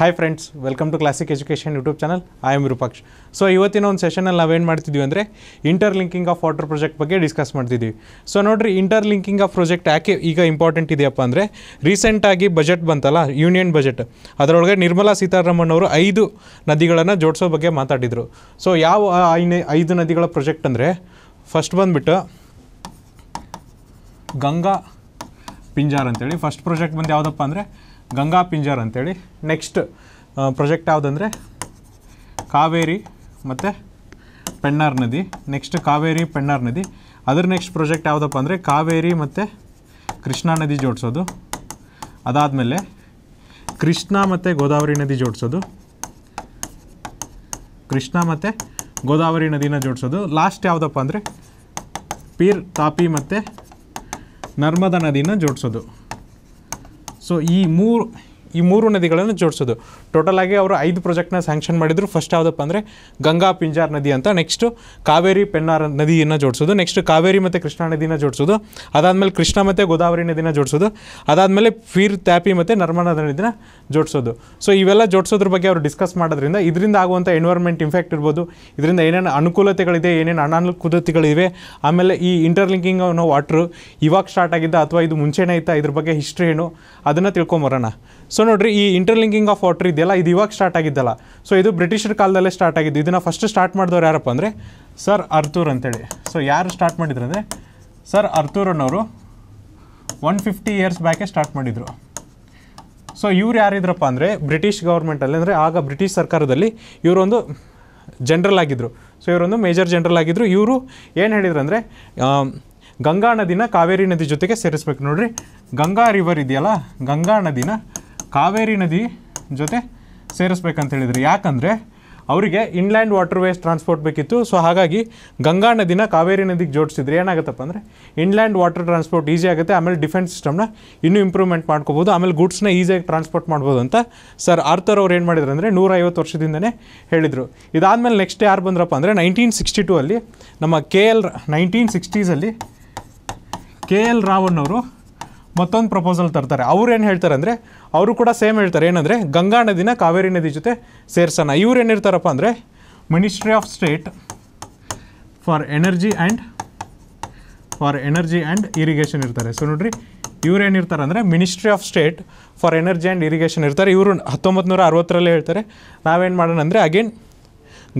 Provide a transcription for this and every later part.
hi friends welcome to classic education YouTube channel I am Rupaksh so ಇವತ್ತಿನ ಒಂದು ಸೆಷನಲ್ಲಿ ನಾವೇನು ಮಾಡ್ತಿದ್ವಿ ಅಂದರೆ interlinking of water project ಬಗ್ಗೆ ಡಿಸ್ಕಸ್ ಮಾಡ್ತಿದ್ವಿ ಸೊ ನೋಡಿರಿ ಇಂಟರ್ ಲಿಂಕಿಂಗ್ ಆಫ್ ಪ್ರಾಜೆಕ್ಟ್ ಯಾಕೆ ಈಗ ಇಂಪಾರ್ಟೆಂಟ್ ಇದೆಯಪ್ಪ ಅಂದರೆ ರೀಸೆಂಟಾಗಿ ಬಜೆಟ್ ಬಂತಲ್ಲ ಯೂನಿಯನ್ ಬಜೆಟ್ ಅದರೊಳಗೆ ನಿರ್ಮಲಾ ಸೀತಾರಾಮನ್ ಅವರು ಐದು ನದಿಗಳನ್ನು ಜೋಡಿಸೋ ಬಗ್ಗೆ ಮಾತಾಡಿದರು ಸೊ ಯಾವ ಐದು ನದಿಗಳ ಪ್ರಾಜೆಕ್ಟ್ ಅಂದರೆ ಫಸ್ಟ್ ಬಂದುಬಿಟ್ಟು ಗಂಗಾ ಪಿಂಜಾರ್ ಅಂತೇಳಿ ಫಸ್ಟ್ ಪ್ರಾಜೆಕ್ಟ್ ಬಂದು ಯಾವುದಪ್ಪ ಅಂದರೆ ಗಂಗಾ ಪಿಂಜರ್ ಅಂತೇಳಿ ನೆಕ್ಸ್ಟ್ ಪ್ರೊಜೆಕ್ಟ್ ಯಾವುದಂದರೆ ಕಾವೇರಿ ಮತ್ತು ಪೆಣ್ಣಾರ್ ನದಿ ನೆಕ್ಸ್ಟ್ ಕಾವೇರಿ ಪೆಣ್ಣಾರ್ ನದಿ ಅದ್ರ ನೆಕ್ಸ್ಟ್ ಪ್ರೊಜೆಕ್ಟ್ ಯಾವುದಪ್ಪ ಅಂದರೆ ಕಾವೇರಿ ಮತ್ತು ಕೃಷ್ಣಾ ನದಿ ಜೋಡಿಸೋದು ಅದಾದಮೇಲೆ ಕೃಷ್ಣ ಮತ್ತು ಗೋದಾವರಿ ನದಿ ಜೋಡಿಸೋದು ಕೃಷ್ಣ ಮತ್ತು ಗೋದಾವರಿ ನದಿನ ಜೋಡಿಸೋದು ಲಾಸ್ಟ್ ಯಾವುದಪ್ಪ ಅಂದರೆ ಪೀರ್ ತಾಪಿ ಮತ್ತು ನರ್ಮದಾ ನದಿನ ಜೋಡಿಸೋದು ಸೊ ಈ ಮೂರು ಈ ಮೂರು ನದಿಗಳನ್ನು ಜೋಡಿಸೋದು ಟೋಟಲ್ ಆಗಿ ಅವರು ಐದು ಪ್ರಾಜೆಕ್ಟ್ನ ಸ್ಯಾಂಕ್ಷನ್ ಮಾಡಿದ್ರು ಫಸ್ಟ್ ಯಾವುದಪ್ಪ ಅಂದರೆ ಗಂಗಾ ಪಿಂಜಾರ್ ನದಿ ಅಂತ ನೆಕ್ಸ್ಟು ಕಾವೇರಿ ಪೆನ್ನಾರ್ ನದಿಯನ್ನು ಜೋಡಿಸೋದು ನೆಕ್ಸ್ಟ್ ಕಾವೇರಿ ಮತ್ತು ಕೃಷ್ಣಾ ನದಿನ ಜೋಡಿಸೋದು ಅದಾದಮೇಲೆ ಕೃಷ್ಣ ಮತ್ತು ಗೋದಾವರಿ ನದಿನ ಜೋಡಿಸೋದು ಅದಾದಮೇಲೆ ಫೀರ್ ತ್ಯಾಪಿ ಮತ್ತು ನರ್ಮದಾ ನದಿನ ಜೋಡಿಸೋದು ಸೊ ಇವೆಲ್ಲ ಜೋಡಿಸೋದ್ರ ಬಗ್ಗೆ ಅವರು ಡಿಸ್ಕಸ್ ಮಾಡೋದ್ರಿಂದ ಇದರಿಂದ ಆಗುವಂಥ ಎನ್ವೈರ್ಮೆಂಟ್ ಇಂಫ್ಯಾಕ್ಟ್ ಇರ್ಬೋದು ಇದರಿಂದ ಏನೇನು ಅನುಕೂಲತೆಗಳಿದೆ ಏನೇನು ಅನಾನುಕೂಲತೆಗಳಿವೆ ಆಮೇಲೆ ಈ ಇಂಟರ್ಲಿಂಕಿಂಗ್ ಅನ್ನೋ ವಾಟ್ರು ಇವಾಗ ಸ್ಟಾರ್ಟ್ ಆಗಿದ್ದ ಅಥವಾ ಇದು ಮುಂಚೆನೇ ಇತ್ತ ಇದ್ರ ಬಗ್ಗೆ ಹಿಸ್ಟ್ರಿ ಏನು ಅದನ್ನು ತಿಳ್ಕೊಂಬರೋಣ ಸೊ ಸೊ ನೋಡ್ರಿ ಈ ಇಂಟರ್ಲಿಂಕಿಂಗ್ ಆಫ್ ವಾಟರ್ ಇದೆಯಲ್ಲ ಇದು ಇವಾಗ ಸ್ಟಾರ್ಟ್ ಆಗಿದ್ದಲ್ಲ ಸೊ ಇದು ಬ್ರಿಟಿಷರ ಕಾಲದಲ್ಲೇ ಸ್ಟಾರ್ಟ್ ಆಗಿದ್ದು ಇದನ್ನು ಫಸ್ಟ್ ಸ್ಟಾರ್ಟ್ ಮಾಡಿದವರು ಯಾರಪ್ಪ ಅಂದರೆ ಸರ್ ಅರ್ತೂರ್ ಅಂತೇಳಿ ಸೊ ಯಾರು ಸ್ಟಾರ್ಟ್ ಮಾಡಿದ್ರು ಅಂದರೆ ಸರ್ ಅನ್ನೋರು ಒನ್ ಫಿಫ್ಟಿ ಇಯರ್ಸ್ ಬ್ಯಾಕೆ ಸ್ಟಾರ್ಟ್ ಮಾಡಿದರು ಸೊ ಇವ್ರು ಯಾರಿದ್ರಪ್ಪ ಅಂದರೆ ಬ್ರಿಟಿಷ್ ಗೌರ್ಮೆಂಟಲ್ಲಿ ಅಂದರೆ ಆಗ ಬ್ರಿಟಿಷ್ ಸರ್ಕಾರದಲ್ಲಿ ಇವರೊಂದು ಜನರಲ್ ಆಗಿದ್ದರು ಸೊ ಇವರೊಂದು ಮೇಜರ್ ಜನರಲ್ ಆಗಿದ್ದರು ಇವರು ಏನು ಹೇಳಿದ್ರು ಅಂದರೆ ಗಂಗಾ ನದಿನ ಕಾವೇರಿ ನದಿ ಜೊತೆಗೆ ಸೇರಿಸ್ಬೇಕು ನೋಡ್ರಿ ಗಂಗಾ ರಿವರ್ ಇದೆಯಲ್ಲ ಗಂಗಾ ನದಿನ ಕಾವೇರಿ ನದಿ ಜೊತೆ ಸೇರಿಸ್ಬೇಕಂತ ಹೇಳಿದರು ಯಾಕಂದರೆ ಅವರಿಗೆ ಇನ್ಲ್ಯಾಂಡ್ ವಾಟರ್ ವೇಸ್ ಟ್ರಾನ್ಸ್ಪೋರ್ಟ್ ಬೇಕಿತ್ತು ಸೊ ಹಾಗಾಗಿ ಗಂಗಾ ನದಿನ ಕಾವೇರಿ ನದಿಗೆ ಜೋಡಿಸಿದ್ರೆ ಏನಾಗುತ್ತಪ್ಪ ಅಂದರೆ ಇನ್ಲ್ಯಾಂಡ್ ವಾಟರ್ ಟ್ರಾನ್ಸ್ಪೋರ್ಟ್ ಈಸಿ ಆಗುತ್ತೆ ಆಮೇಲೆ ಡಿಫೆನ್ಸ್ ಸಿಸ್ಟಮ್ನ ಇನ್ನೂ ಇಂಪ್ರೂವ್ಮೆಂಟ್ ಮಾಡ್ಕೋಬೋದು ಆಮೇಲೆ ಗೂಡ್ಸ್ನ ಈಸಿಯಾಗಿ ಟ್ರಾನ್ಸ್ಪೋರ್ಟ್ ಮಾಡ್ಬೋದು ಅಂತ ಸರ್ ಆರ್ಥರ್ ಅವ್ರು ಏನು ಮಾಡಿದ್ರು ಅಂದರೆ ನೂರೈವತ್ತು ವರ್ಷದಿಂದನೇ ಹೇಳಿದರು ಇದಾದಮೇಲೆ ನೆಕ್ಸ್ಟ್ ಯಾರು ಬಂದ್ರಪ್ಪ ಅಂದರೆ ನೈನ್ಟೀನ್ ಸಿಕ್ಸ್ಟಿ ಟೂ ಅಲ್ಲಿ ನಮ್ಮ ಕೆ ಎಲ್ ನೈನ್ಟೀನ್ ಸಿಕ್ಸ್ಟೀಸಲ್ಲಿ ಕೆ ಎಲ್ ಅವರು ಮತ್ತೊಂದು ಪ್ರಪೋಸಲ್ ತರ್ತಾರೆ ಅವ್ರು ಏನು ಹೇಳ್ತಾರೆ ಅಂದರೆ ಅವರು ಕೂಡ ಸೇಮ್ ಹೇಳ್ತಾರೆ ಏನಂದರೆ ಗಂಗಾ ನದಿನ ಕಾವೇರಿ ನದಿ ಜೊತೆ ಸೇರಿಸೋಣ ಇವ್ರು ಏನಿರ್ತಾರಪ್ಪ ಅಂದರೆ ministry of state for energy and for energy and irrigation ಇರ್ತಾರೆ ಸೊ ನೋಡ್ರಿ ಇವ್ರು ಏನಿರ್ತಾರೆ ಅಂದರೆ ministry of state for energy and irrigation ಇರ್ತಾರೆ ಇವರು ಹತ್ತೊಂಬತ್ತು ನೂರ ಅರವತ್ತರಲ್ಲೇ ಹೇಳ್ತಾರೆ ನಾವೇನು ಮಾಡೋಣ ಅಂದರೆ ಅಗೇನ್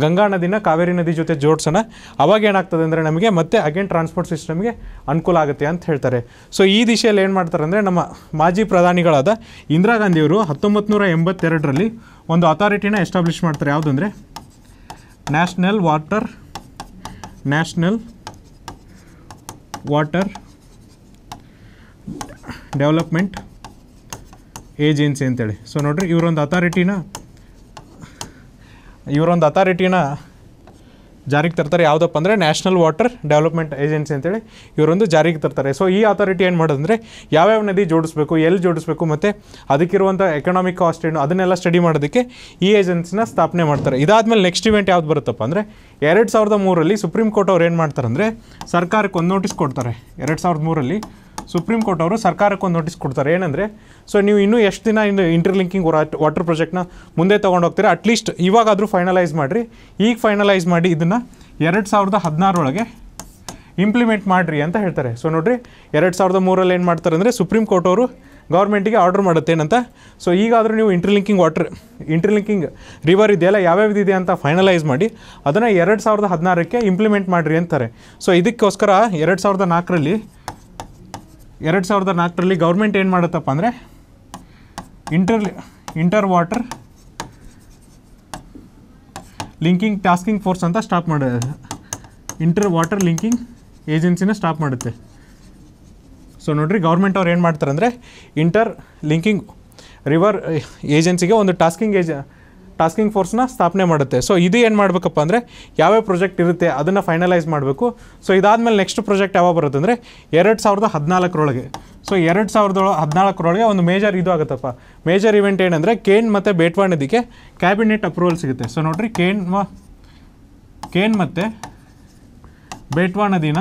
ಗಂಗಾ ನದಿನ ಕಾವೇರಿ ನದಿ ಜೊತೆ ಜೋಡಿಸೋಣ ಅವಾಗ ಏನಾಗ್ತದೆ ಅಂದರೆ ನಮಗೆ ಮತ್ತೆ ಅಗೇನ್ ಟ್ರಾನ್ಸ್ಪೋರ್ಟ್ ಸಿಸ್ಟಮ್ಗೆ ಅನುಕೂಲ ಆಗುತ್ತೆ ಅಂತ ಹೇಳ್ತಾರೆ ಸೊ ಈ ದಿಶೆಯಲ್ಲಿ ಏನು ಮಾಡ್ತಾರೆ ಅಂದರೆ ನಮ್ಮ ಮಾಜಿ ಪ್ರಧಾನಿಗಳಾದ ಇಂದಿರಾ ಗಾಂಧಿಯವರು ಹತ್ತೊಂಬತ್ತು ನೂರ ಎಂಬತ್ತೆರಡರಲ್ಲಿ ಒಂದು ಅಥಾರಿಟಿನ ಎಸ್ಟಾಬ್ಲಿಷ್ ಮಾಡ್ತಾರೆ ಯಾವುದಂದರೆ national water national water development agency ಅಂತೇಳಿ ಸೊ ನೋಡಿರಿ ಇವರೊಂದು ಅಥಾರಿಟಿನ ಇವರೊಂದು ಅಥಾರಿಟಿನ ಜಾರಿಗೆ ತರ್ತಾರೆ ಯಾವುದಪ್ಪ ಅಂದರೆ ನ್ಯಾಷನಲ್ ವಾಟರ್ ಡೆವಲಪ್ಮೆಂಟ್ ಏಜೆನ್ಸಿ ಅಂತೇಳಿ ಇವರೊಂದು ಜಾರಿಗೆ ತರ್ತಾರೆ ಸೊ ಈ ಅಥಾರಿಟಿ ಏನು ಮಾಡೋದಂದ್ರೆ ಯಾವ್ಯಾವ ನದಿ ಜೋಡಿಸ್ಬೇಕು ಎಲ್ಲಿ ಜೋಡಿಸ್ಬೇಕು ಮತ್ತು ಅದಕ್ಕಿರುವಂಥ ಎಕನಾಮಿಕ್ ಕಾಸ್ಟ್ ಏನು ಅದನ್ನೆಲ್ಲ ಸ್ಟಡಿ ಮಾಡೋದಕ್ಕೆ ಈ ಏಜೆನ್ಸಿನ ಸ್ಥಾಪನೆ ಮಾಡ್ತಾರೆ ಇದಾದಮೇಲೆ ನೆಕ್ಸ್ಟ್ ಇವೆಂಟ್ ಯಾವ್ದು ಬರುತ್ತಪ್ಪ ಅಂದರೆ ಎರಡು ಸಾವಿರದ ಮೂರಲ್ಲಿ ಸುಪ್ರೀಂ ಕೋರ್ಟ್ ಅವ್ರು ಏನು ಮಾಡ್ತಾರೆ ಅಂದರೆ ಸರ್ಕಾರಕ್ಕೆ ಒಂದು ನೋಟಿಸ್ ಕೊಡ್ತಾರೆ ಎರಡು ಸಾವಿರದ ಮೂರಲ್ಲಿ ಸುಪ್ರೀಂ ಕೋರ್ಟ್ ಅವರು ಸರ್ಕಾರಕ್ಕೆ ಒಂದು ನೋಟಿಸ್ ಕೊಡ್ತಾರೆ ಏನಂದರೆ ಸೊ ನೀವು ಇನ್ನೂ ಎಷ್ಟು ದಿನ ಇನ್ನು ಇಂಟರ್ಲಿಂಕಿಂಗ್ ವಾಟರ್ ಪ್ರಾಜೆಕ್ಟ್ನ ಮುಂದೆ ಅಟ್ ಅಟ್ಲೀಸ್ಟ್ ಇವಾಗಾದರೂ ಫೈನಲೈಸ್ ಮಾಡಿರಿ ಈಗ ಫೈನಲೈಸ್ ಮಾಡಿ ಇದನ್ನು ಎರಡು ಸಾವಿರದ ಹದಿನಾರೊಳಗೆ ಇಂಪ್ಲಿಮೆಂಟ್ ಮಾಡಿರಿ ಅಂತ ಹೇಳ್ತಾರೆ ಸೊ ನೋಡಿರಿ ಎರಡು ಸಾವಿರದ ಮೂರಲ್ಲಿ ಏನು ಮಾಡ್ತಾರೆ ಅಂದರೆ ಸುಪ್ರೀಂ ಕೋರ್ಟ್ ಅವರು ಗೌರ್ಮೆಂಟಿಗೆ ಆರ್ಡ್ರ್ ಮಾಡುತ್ತೆ ಏನಂತ ಸೊ ಈಗಾದರೂ ನೀವು ಇಂಟರ್ಲಿಂಕಿಂಗ್ ವಾಟರ್ ಇಂಟರ್ಲಿಂಕಿಂಗ್ ರಿವರ್ ಇದೆಯಲ್ಲ ಯಾವ್ಯಾವ್ದು ಇದೆ ಅಂತ ಫೈನಲೈಸ್ ಮಾಡಿ ಅದನ್ನು ಎರಡು ಸಾವಿರದ ಹದಿನಾರಕ್ಕೆ ಇಂಪ್ಲಿಮೆಂಟ್ ಮಾಡಿರಿ ಅಂತಾರೆ ಸೊ ಇದಕ್ಕೋಸ್ಕರ ಎರಡು ಸಾವಿರದ ನಾಲ್ಕರಲ್ಲಿ ಎರಡು ಸಾವಿರದ ನಾಲ್ಕರಲ್ಲಿ ಗೌರ್ಮೆಂಟ್ ಏನು ಮಾಡುತ್ತಪ್ಪ ಅಂದರೆ inter inter water linking tasking force ಅಂತ ಸ್ಟಾಪ್ ಮಾಡ ಇಂಟರ್ ವಾಟರ್ ಲಿಂಕಿಂಗ್ ಏಜೆನ್ಸಿನ ಸ್ಟಾಪ್ ಮಾಡುತ್ತೆ ಸೊ ನೋಡಿರಿ ಗೌರ್ಮೆಂಟ್ ಅವ್ರು ಏನು ಮಾಡ್ತಾರೆ ಅಂದರೆ ಇಂಟರ್ ಲಿಂಕಿಂಗ್ ರಿವರ್ ಏಜೆನ್ಸಿಗೆ ಒಂದು ಟಾಸ್ಕಿಂಗ್ ಏಜ ಟಾಸ್ಕಿಂಗ್ ಫೋರ್ಸ್ನ ಸ್ಥಾಪನೆ ಮಾಡುತ್ತೆ ಸೊ ಇದು ಏನು ಮಾಡಬೇಕಪ್ಪ ಅಂದರೆ ಯಾವ್ಯಾವ ಪ್ರಾಜೆಕ್ಟ್ ಇರುತ್ತೆ ಅದನ್ನು ಫೈನಲೈಸ್ ಮಾಡಬೇಕು ಸೊ ಇದಾದಮೇಲೆ ನೆಕ್ಸ್ಟ್ ಪ್ರಾಜೆಕ್ಟ್ ಯಾವಾಗ ಬರುತ್ತೆ ಅಂದರೆ ಎರಡು ಸಾವಿರದ ಹದಿನಾಲ್ಕರೊಳಗೆ ಸೊ ಎರಡು ಸಾವಿರದ ಹದಿನಾಲ್ಕರೊಳಗೆ ಒಂದು ಮೇಜರ್ ಇದು ಆಗುತ್ತಪ್ಪ ಮೇಜರ್ ಇವೆಂಟ್ ಏನಂದರೆ ಕೇನ್ ಮತ್ತು ಬೇಟ್ವಾ ನದಿಗೆ ಕ್ಯಾಬಿನೆಟ್ ಅಪ್ರೂವಲ್ ಸಿಗುತ್ತೆ ಸೊ ನೋಡಿರಿ ಕೇನ್ ಕೇನ್ ಮತ್ತು ಬೇಟ್ವಾ ನದಿನ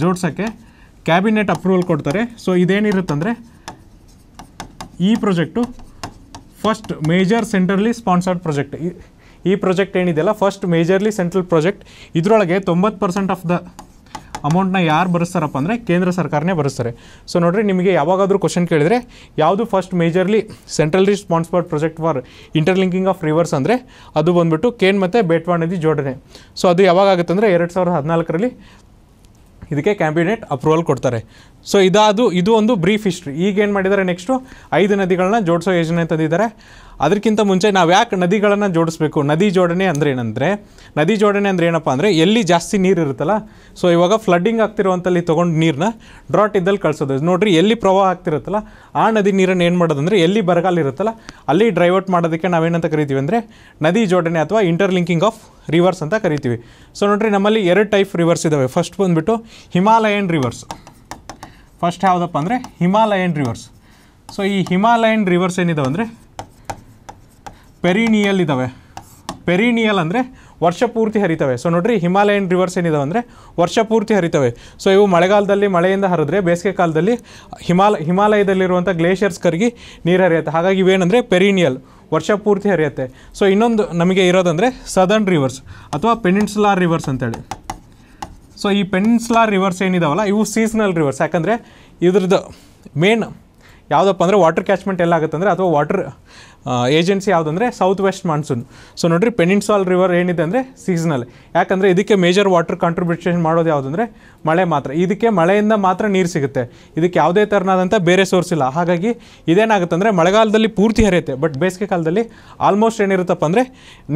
ಜೋಡ್ಸೋಕ್ಕೆ ಕ್ಯಾಬಿನೆಟ್ ಅಪ್ರೂವಲ್ ಕೊಡ್ತಾರೆ ಸೊ ಇದೇನಿರುತ್ತಂದರೆ ಈ project first major centrally sponsored project ಈ ಪ್ರಾಜೆಕ್ಟ್ ಏನಿದೆಯಲ್ಲ ಫಸ್ಟ್ ಮೇಜರ್ಲಿ ಸೆಂಟ್ರಲ್ ಪ್ರಾಜೆಕ್ಟ್ ಇದರೊಳಗೆ ತೊಂಬತ್ತು ಪರ್ಸೆಂಟ್ ಆಫ್ ದ ಅಮೌಂಟ್ನ ಯಾರು ಭರಿಸ್ತಾರಪ್ಪ ಅಂದರೆ ಕೇಂದ್ರ ಸರ್ಕಾರನೇ ಬರೆಸ್ತಾರೆ ಸೊ ನೋಡಿರಿ ನಿಮಗೆ ಯಾವಾಗಾದರೂ ಕ್ವಶನ್ ಕೇಳಿದರೆ ಯಾವುದು first majorly central sponsored project for interlinking of rivers ಅಂದರೆ ಅದು ಬಂದುಬಿಟ್ಟು ಕೇನ್ ಮತ್ತು ಬೇಟ್ವಾ ನದಿ ಜೋಡಣೆ ಸೊ ಅದು ಯಾವಾಗುತ್ತೆ ಅಂದರೆ ಎರಡು ಸಾವಿರದ ಹದಿನಾಲ್ಕರಲ್ಲಿ ಇದಕ್ಕೆ ಕ್ಯಾಬಿನೆಟ್ ಅಪ್ರೂವಲ್ ಕೊಡ್ತಾರೆ ಸೊ ಇದಾದು ಇದು ಒಂದು ಬ್ರೀಫ್ ಹಿಸ್ಟ್ರಿ ಈಗೇನು ಮಾಡಿದ್ದಾರೆ ನೆಕ್ಸ್ಟು ಐದು ನದಿಗಳನ್ನ ಜೋಡಿಸೋ ಯೋಜನೆ ತಂದಿದ್ದಾರೆ ಅದಕ್ಕಿಂತ ಮುಂಚೆ ನಾವು ಯಾಕೆ ನದಿಗಳನ್ನು ಜೋಡಿಸ್ಬೇಕು ನದಿ ಜೋಡಣೆ ಅಂದರೆ ಏನಂದರೆ ನದಿ ಜೋಡಣೆ ಅಂದರೆ ಏನಪ್ಪ ಅಂದರೆ ಎಲ್ಲಿ ಜಾಸ್ತಿ ನೀರು ಇರುತ್ತಲ್ಲ ಸೊ ಇವಾಗ ಫ್ಲಡ್ಡಿಂಗ್ ಆಗ್ತಿರುವಂಥಲ್ಲಿ ತೊಗೊಂಡು ನೀರನ್ನ ಡ್ರಾಟ್ ಇದ್ದಲ್ಲಿ ಕಳಿಸೋದು ನೋಡಿರಿ ಎಲ್ಲಿ ಪ್ರವಾಹ ಆಗ್ತಿರುತ್ತಲ್ಲ ಆ ನದಿ ನೀರನ್ನು ಏನು ಮಾಡೋದಂದ್ರೆ ಎಲ್ಲಿ ಬರಗಾಲ ಇರುತ್ತಲ್ಲ ಅಲ್ಲಿ ಡ್ರೈವರ್ಟ್ ಮಾಡೋದಕ್ಕೆ ನಾವೇನಂತ ಕರಿತೀವಿ ಅಂದರೆ ನದಿ ಜೋಡಣೆ ಅಥವಾ ಇಂಟರ್ಲಿಂಕಿಂಗ್ ಆಫ್ ರಿವರ್ಸ್ ಅಂತ ಕರಿತೀವಿ ಸೊ ನೋಡಿರಿ ನಮ್ಮಲ್ಲಿ ಎರಡು ಟೈಪ್ ರಿವರ್ಸ್ ಇದ್ದಾವೆ ಫಸ್ಟ್ ಬಂದುಬಿಟ್ಟು ಹಿಮಾಲಯನ್ ರಿವರ್ಸ್ ಫಸ್ಟ್ ಯಾವುದಪ್ಪ ಅಂದರೆ ಹಿಮಾಲಯನ್ ರಿವರ್ಸ್ ಸೊ ಈ ಹಿಮಾಲಯನ್ ರಿವರ್ಸ್ ಏನಿದಾವೆ ಅಂದರೆ ಪೆರಿನಿಯಲ್ ಇದ್ದಾವೆ ಪೆರಿನಿಯಲ್ ಅಂದರೆ ವರ್ಷ ಪೂರ್ತಿ ಹರಿತವೆ ಸೊ ನೋಡ್ರಿ ಹಿಮಾಲಯನ್ ರಿವರ್ಸ್ ಏನಿದಾವೆ ಅಂದರೆ ವರ್ಷ ಪೂರ್ತಿ ಹರಿತವೆ ಸೊ ಇವು ಮಳೆಗಾಲದಲ್ಲಿ ಮಳೆಯಿಂದ ಹರಿದ್ರೆ ಬೇಸಿಗೆ ಕಾಲದಲ್ಲಿ ಹಿಮಾಲ ಹಿಮಾಲಯದಲ್ಲಿರುವಂಥ ಗ್ಲೇಷಿಯರ್ಸ್ ಕರಗಿ ನೀರು ಹರಿಯುತ್ತೆ ಹಾಗಾಗಿ ಇವೇನಂದರೆ ಪೆರಿನಿಯಲ್ ವರ್ಷ ಪೂರ್ತಿ ಹರಿಯುತ್ತೆ ಸೊ ಇನ್ನೊಂದು ನಮಗೆ ಇರೋದಂದರೆ ಸದರ್ನ್ ರಿವರ್ಸ್ ಅಥವಾ ಪೆನಿನ್ಸುಲಾರ್ ರಿವರ್ಸ್ ಅಂತೇಳಿ ಸೊ ಈ ಪೆನಿನ್ಸುಲಾರ್ ರಿವರ್ಸ್ ಏನಿದಾವಲ್ಲ ಇವು ಸೀಸನಲ್ ರಿವರ್ಸ್ ಯಾಕಂದರೆ ಇದ್ರದ್ದು ಮೇನ್ ಯಾವುದಪ್ಪ ಅಂದರೆ ವಾಟರ್ ಕ್ಯಾಚ್ಮೆಂಟ್ ಆಗುತ್ತೆ ಅಂದರೆ ಅಥವಾ ವಾಟರ್ ಏಜೆನ್ಸಿ ಯಾವುದಂದರೆ ಸೌತ್ ವೆಸ್ಟ್ ಮಾನ್ಸೂನ್ ಸೊ ನೋಡಿರಿ ಪೆನಿನ್ಸಾಲ್ ರಿವರ್ ಏನಿದೆ ಅಂದರೆ ಸೀಸನಲ್ ಯಾಕಂದರೆ ಇದಕ್ಕೆ ಮೇಜರ್ ವಾಟರ್ ಕಾಂಟ್ರಿಬ್ಯೂಷನ್ ಮಾಡೋದು ಯಾವುದಂದರೆ ಮಳೆ ಮಾತ್ರ ಇದಕ್ಕೆ ಮಳೆಯಿಂದ ಮಾತ್ರ ನೀರು ಸಿಗುತ್ತೆ ಇದಕ್ಕೆ ಯಾವುದೇ ಥರನಾದಂಥ ಬೇರೆ ಸೋರ್ಸ್ ಇಲ್ಲ ಹಾಗಾಗಿ ಇದೇನಾಗುತ್ತೆ ಅಂದರೆ ಮಳೆಗಾಲದಲ್ಲಿ ಪೂರ್ತಿ ಹರಿಯುತ್ತೆ ಬಟ್ ಬೇಸಿಗೆ ಕಾಲದಲ್ಲಿ ಆಲ್ಮೋಸ್ಟ್ ಏನಿರುತ್ತಪ್ಪ ಅಂದರೆ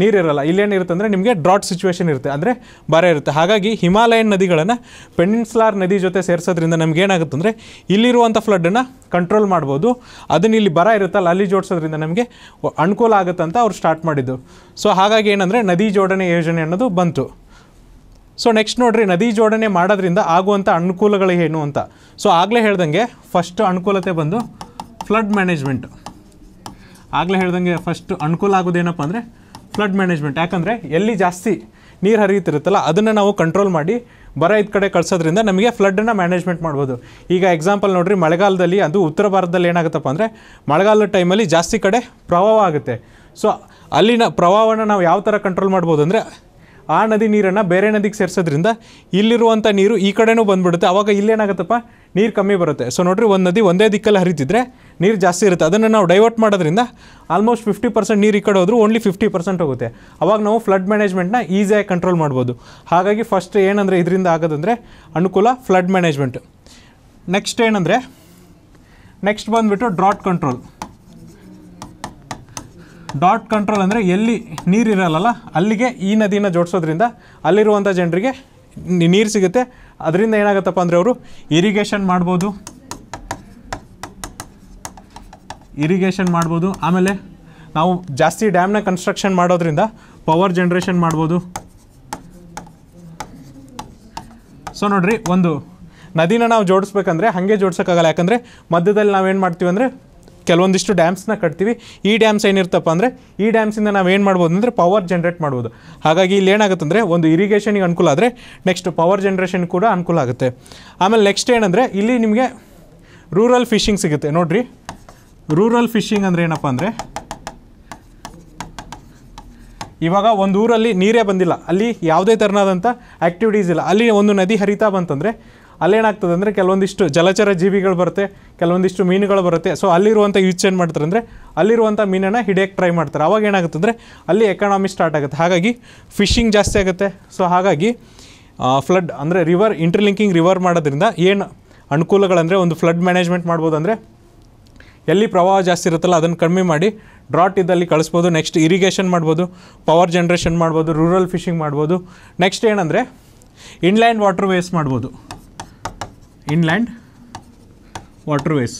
ನೀರಿರಲ್ಲ ಇಲ್ಲೇನಿರುತ್ತೆ ಅಂದರೆ ನಿಮಗೆ ಡ್ರಾಟ್ ಸಿಚುವೇಷನ್ ಇರುತ್ತೆ ಅಂದರೆ ಬರ ಇರುತ್ತೆ ಹಾಗಾಗಿ ಹಿಮಾಲಯನ್ ನದಿಗಳನ್ನು ಪೆನಿನ್ಸ್ಲಾರ್ ನದಿ ಜೊತೆ ಸೇರಿಸೋದ್ರಿಂದ ನಮ್ಗೆ ಏನಾಗುತ್ತೆ ಅಂದರೆ ಇಲ್ಲಿರುವಂಥ ಫ್ಲಡ್ಡನ್ನು ಕಂಟ್ರೋಲ್ ಮಾಡ್ಬೋದು ಅದನ್ನ ಇಲ್ಲಿ ಬರ ಇರುತ್ತಲ್ಲ ಅಲ್ಲಿ ಜೋಡಿಸೋದ್ರಿಂದ ನಮಗೆ ಅನುಕೂಲ ಆಗುತ್ತಂತ ಅವ್ರು ಸ್ಟಾರ್ಟ್ ಮಾಡಿದ್ದು ಸೊ ಹಾಗಾಗಿ ಏನಂದರೆ ನದಿ ಜೋಡಣೆ ಯೋಜನೆ ಅನ್ನೋದು ಬಂತು ಸೊ ನೆಕ್ಸ್ಟ್ ನೋಡಿರಿ ನದಿ ಜೋಡಣೆ ಮಾಡೋದ್ರಿಂದ ಆಗುವಂಥ ಅನುಕೂಲಗಳು ಏನು ಅಂತ ಸೊ ಆಗಲೇ ಹೇಳ್ದಂಗೆ ಫಸ್ಟ್ ಅನುಕೂಲತೆ ಬಂದು ಫ್ಲಡ್ ಮ್ಯಾನೇಜ್ಮೆಂಟ್ ಆಗಲೇ ಹೇಳ್ದಂಗೆ ಫಸ್ಟ್ ಅನುಕೂಲ ಆಗೋದೇನಪ್ಪ ಅಂದರೆ ಫ್ಲಡ್ ಮ್ಯಾನೇಜ್ಮೆಂಟ್ ಯಾಕಂದರೆ ಎಲ್ಲಿ ಜಾಸ್ತಿ ನೀರು ಹರಿಯುತ್ತಿರುತ್ತಲ್ಲ ಅದನ್ನು ನಾವು ಕಂಟ್ರೋಲ್ ಮಾಡಿ ಬರ ಇದ್ ಕಡೆ ಕಳಿಸೋದ್ರಿಂದ ನಮಗೆ ಫ್ಲಡ್ಡನ್ನು ಮ್ಯಾನೇಜ್ಮೆಂಟ್ ಮಾಡ್ಬೋದು ಈಗ ಎಕ್ಸಾಂಪಲ್ ನೋಡಿರಿ ಮಳೆಗಾಲದಲ್ಲಿ ಅದು ಉತ್ತರ ಭಾರತದಲ್ಲಿ ಏನಾಗುತ್ತಪ್ಪ ಅಂದರೆ ಮಳೆಗಾಲದ ಟೈಮಲ್ಲಿ ಜಾಸ್ತಿ ಕಡೆ ಪ್ರವಾಹ ಆಗುತ್ತೆ ಸೊ ಅಲ್ಲಿನ ಪ್ರವಾಹವನ್ನು ನಾವು ಯಾವ ಥರ ಕಂಟ್ರೋಲ್ ಮಾಡ್ಬೋದು ಅಂದರೆ ಆ ನದಿ ನೀರನ್ನು ಬೇರೆ ನದಿಗೆ ಸೇರಿಸೋದ್ರಿಂದ ಇಲ್ಲಿರುವಂಥ ನೀರು ಈ ಕಡೆನೂ ಬಂದುಬಿಡುತ್ತೆ ಆವಾಗ ಇಲ್ಲೇನಾಗುತ್ತಪ್ಪ ನೀರು ಕಮ್ಮಿ ಬರುತ್ತೆ ಸೊ ನೋಡಿರಿ ಒಂದು ನದಿ ಒಂದೇ ದಿಕ್ಕಲ್ಲಿ ಹರಿತಿದ್ರೆ ನೀರು ಜಾಸ್ತಿ ಇರುತ್ತೆ ಅದನ್ನು ನಾವು ಡೈವರ್ಟ್ ಮಾಡೋದ್ರಿಂದ ಆಲ್ಮೋಸ್ಟ್ ಫಿಫ್ಟಿ ಪರ್ಸೆಂಟ್ ನೀರು ಈ ಕಡೆ ಹೋದ್ರೂ ಓನ್ಲಿ ಫಿಫ್ಟಿ ಪರ್ಸೆಂಟ್ ಹೋಗುತ್ತೆ ಅವಾಗ ನಾವು ಫ್ಲಡ್ ಮ್ಯಾನೇಜ್ಮೆಂಟ್ನ ಈಸಿಯಾಗಿ ಕಂಟ್ರೋಲ್ ಮಾಡ್ಬೋದು ಹಾಗಾಗಿ ಫಸ್ಟ್ ಏನಂದರೆ ಇದರಿಂದ ಆಗೋದಂದರೆ ಅನುಕೂಲ ಫ್ಲಡ್ ಮ್ಯಾನೇಜ್ಮೆಂಟ್ ನೆಕ್ಸ್ಟ್ ಏನಂದರೆ ನೆಕ್ಸ್ಟ್ ಬಂದುಬಿಟ್ಟು ಡ್ರಾಟ್ ಕಂಟ್ರೋಲ್ ಡಾಟ್ ಕಂಟ್ರೋಲ್ ಅಂದರೆ ಎಲ್ಲಿ ನೀರಿರಲ್ಲ ಅಲ್ಲಿಗೆ ಈ ನದಿನ ಜೋಡಿಸೋದ್ರಿಂದ ಅಲ್ಲಿರುವಂಥ ಜನರಿಗೆ ನೀರು ಸಿಗುತ್ತೆ ಅದರಿಂದ ಏನಾಗುತ್ತಪ್ಪ ಅಂದರೆ ಅವರು ಇರಿಗೇಷನ್ ಮಾಡ್ಬೋದು ಇರಿಗೇಷನ್ ಮಾಡ್ಬೋದು ಆಮೇಲೆ ನಾವು ಜಾಸ್ತಿ ಡ್ಯಾಮ್ನ ಕನ್ಸ್ಟ್ರಕ್ಷನ್ ಮಾಡೋದ್ರಿಂದ ಪವರ್ ಜನ್ರೇಷನ್ ಮಾಡ್ಬೋದು ಸೊ ನೋಡ್ರಿ ಒಂದು ನದಿನ ನಾವು ಜೋಡಿಸ್ಬೇಕಂದ್ರೆ ಹಾಗೆ ಜೋಡಿಸೋಕ್ಕಾಗಲ್ಲ ಯಾಕಂದರೆ ಮಧ್ಯದಲ್ಲಿ ನಾವೇನು ಮಾಡ್ತೀವಿ ಅಂದರೆ ಕೆಲವೊಂದಿಷ್ಟು ಡ್ಯಾಮ್ಸ್ನ ಕಟ್ತೀವಿ ಈ ಡ್ಯಾಮ್ಸ್ ಏನಿರ್ತಪ್ಪ ಅಂದರೆ ಈ ಡ್ಯಾಮ್ಸಿಂದ ನಾವು ಏನು ಮಾಡ್ಬೋದು ಅಂದರೆ ಪವರ್ ಜನ್ರೇಟ್ ಮಾಡ್ಬೋದು ಹಾಗಾಗಿ ಇಲ್ಲಿ ಏನಾಗುತ್ತೆ ಅಂದರೆ ಒಂದು ಇರಿಗೇಷನಿಗೆ ಅನುಕೂಲ ಆದರೆ ನೆಕ್ಸ್ಟ್ ಪವರ್ ಜನ್ರೇಷನ್ ಕೂಡ ಅನುಕೂಲ ಆಗುತ್ತೆ ಆಮೇಲೆ ನೆಕ್ಸ್ಟ್ ಏನಂದರೆ ಇಲ್ಲಿ ನಿಮಗೆ ರೂರಲ್ ಫಿಶಿಂಗ್ ಸಿಗುತ್ತೆ ನೋಡಿರಿ ರೂರಲ್ ಫಿಶಿಂಗ್ ಅಂದರೆ ಏನಪ್ಪ ಅಂದರೆ ಇವಾಗ ಒಂದು ಊರಲ್ಲಿ ನೀರೇ ಬಂದಿಲ್ಲ ಅಲ್ಲಿ ಯಾವುದೇ ಥರನಾದಂಥ ಆ್ಯಕ್ಟಿವಿಟೀಸ್ ಇಲ್ಲ ಅಲ್ಲಿ ಒಂದು ನದಿ ಹರಿತಾ ಬಂತಂದರೆ ಅಲ್ಲೇನಾಗ್ತದೆ ಅಂದರೆ ಕೆಲವೊಂದಿಷ್ಟು ಜಲಚರ ಜೀವಿಗಳು ಬರುತ್ತೆ ಕೆಲವೊಂದಿಷ್ಟು ಮೀನುಗಳು ಬರುತ್ತೆ ಸೊ ಅಲ್ಲಿರುವಂಥ ಯೂಸ್ ಏನು ಮಾಡ್ತಾರೆ ಅಂದರೆ ಅಲ್ಲಿರುವಂಥ ಮೀನನ್ನು ಹಿಡಿಯೋಕ್ಕೆ ಟ್ರೈ ಮಾಡ್ತಾರೆ ಅವಾಗ ಏನಾಗುತ್ತೆ ಅಂದರೆ ಅಲ್ಲಿ ಎಕಾನಮಿ ಸ್ಟಾರ್ಟ್ ಆಗುತ್ತೆ ಹಾಗಾಗಿ ಫಿಶಿಂಗ್ ಜಾಸ್ತಿ ಆಗುತ್ತೆ ಸೊ ಹಾಗಾಗಿ ಫ್ಲಡ್ ಅಂದರೆ ರಿವರ್ ಇಂಟರ್ಲಿಂಕಿಂಗ್ ರಿವರ್ ಮಾಡೋದ್ರಿಂದ ಏನು ಅನುಕೂಲಗಳಂದರೆ ಒಂದು ಫ್ಲಡ್ ಮ್ಯಾನೇಜ್ಮೆಂಟ್ ಮಾಡ್ಬೋದು ಅಂದರೆ ಎಲ್ಲಿ ಪ್ರವಾಹ ಜಾಸ್ತಿ ಇರುತ್ತಲ್ಲ ಅದನ್ನು ಕಡಿಮೆ ಮಾಡಿ ಡ್ರಾಟ್ ಇದ್ದಲ್ಲಿ ಕಳಿಸ್ಬೋದು ನೆಕ್ಸ್ಟ್ ಇರಿಗೇಷನ್ ಮಾಡ್ಬೋದು ಪವರ್ ಜನ್ರೇಷನ್ ಮಾಡ್ಬೋದು ರೂರಲ್ ಫಿಶಿಂಗ್ ಮಾಡ್ಬೋದು ನೆಕ್ಸ್ಟ್ ಏನಂದರೆ ಇನ್ಲ್ಯಾಂಡ್ ವಾಟರ್ ವೇಸ್ಟ್ ಮಾಡ್ಬೋದು ಇನ್ಲ್ಯಾಂಡ್ ವಾಟ್ರ್ವೇಸ್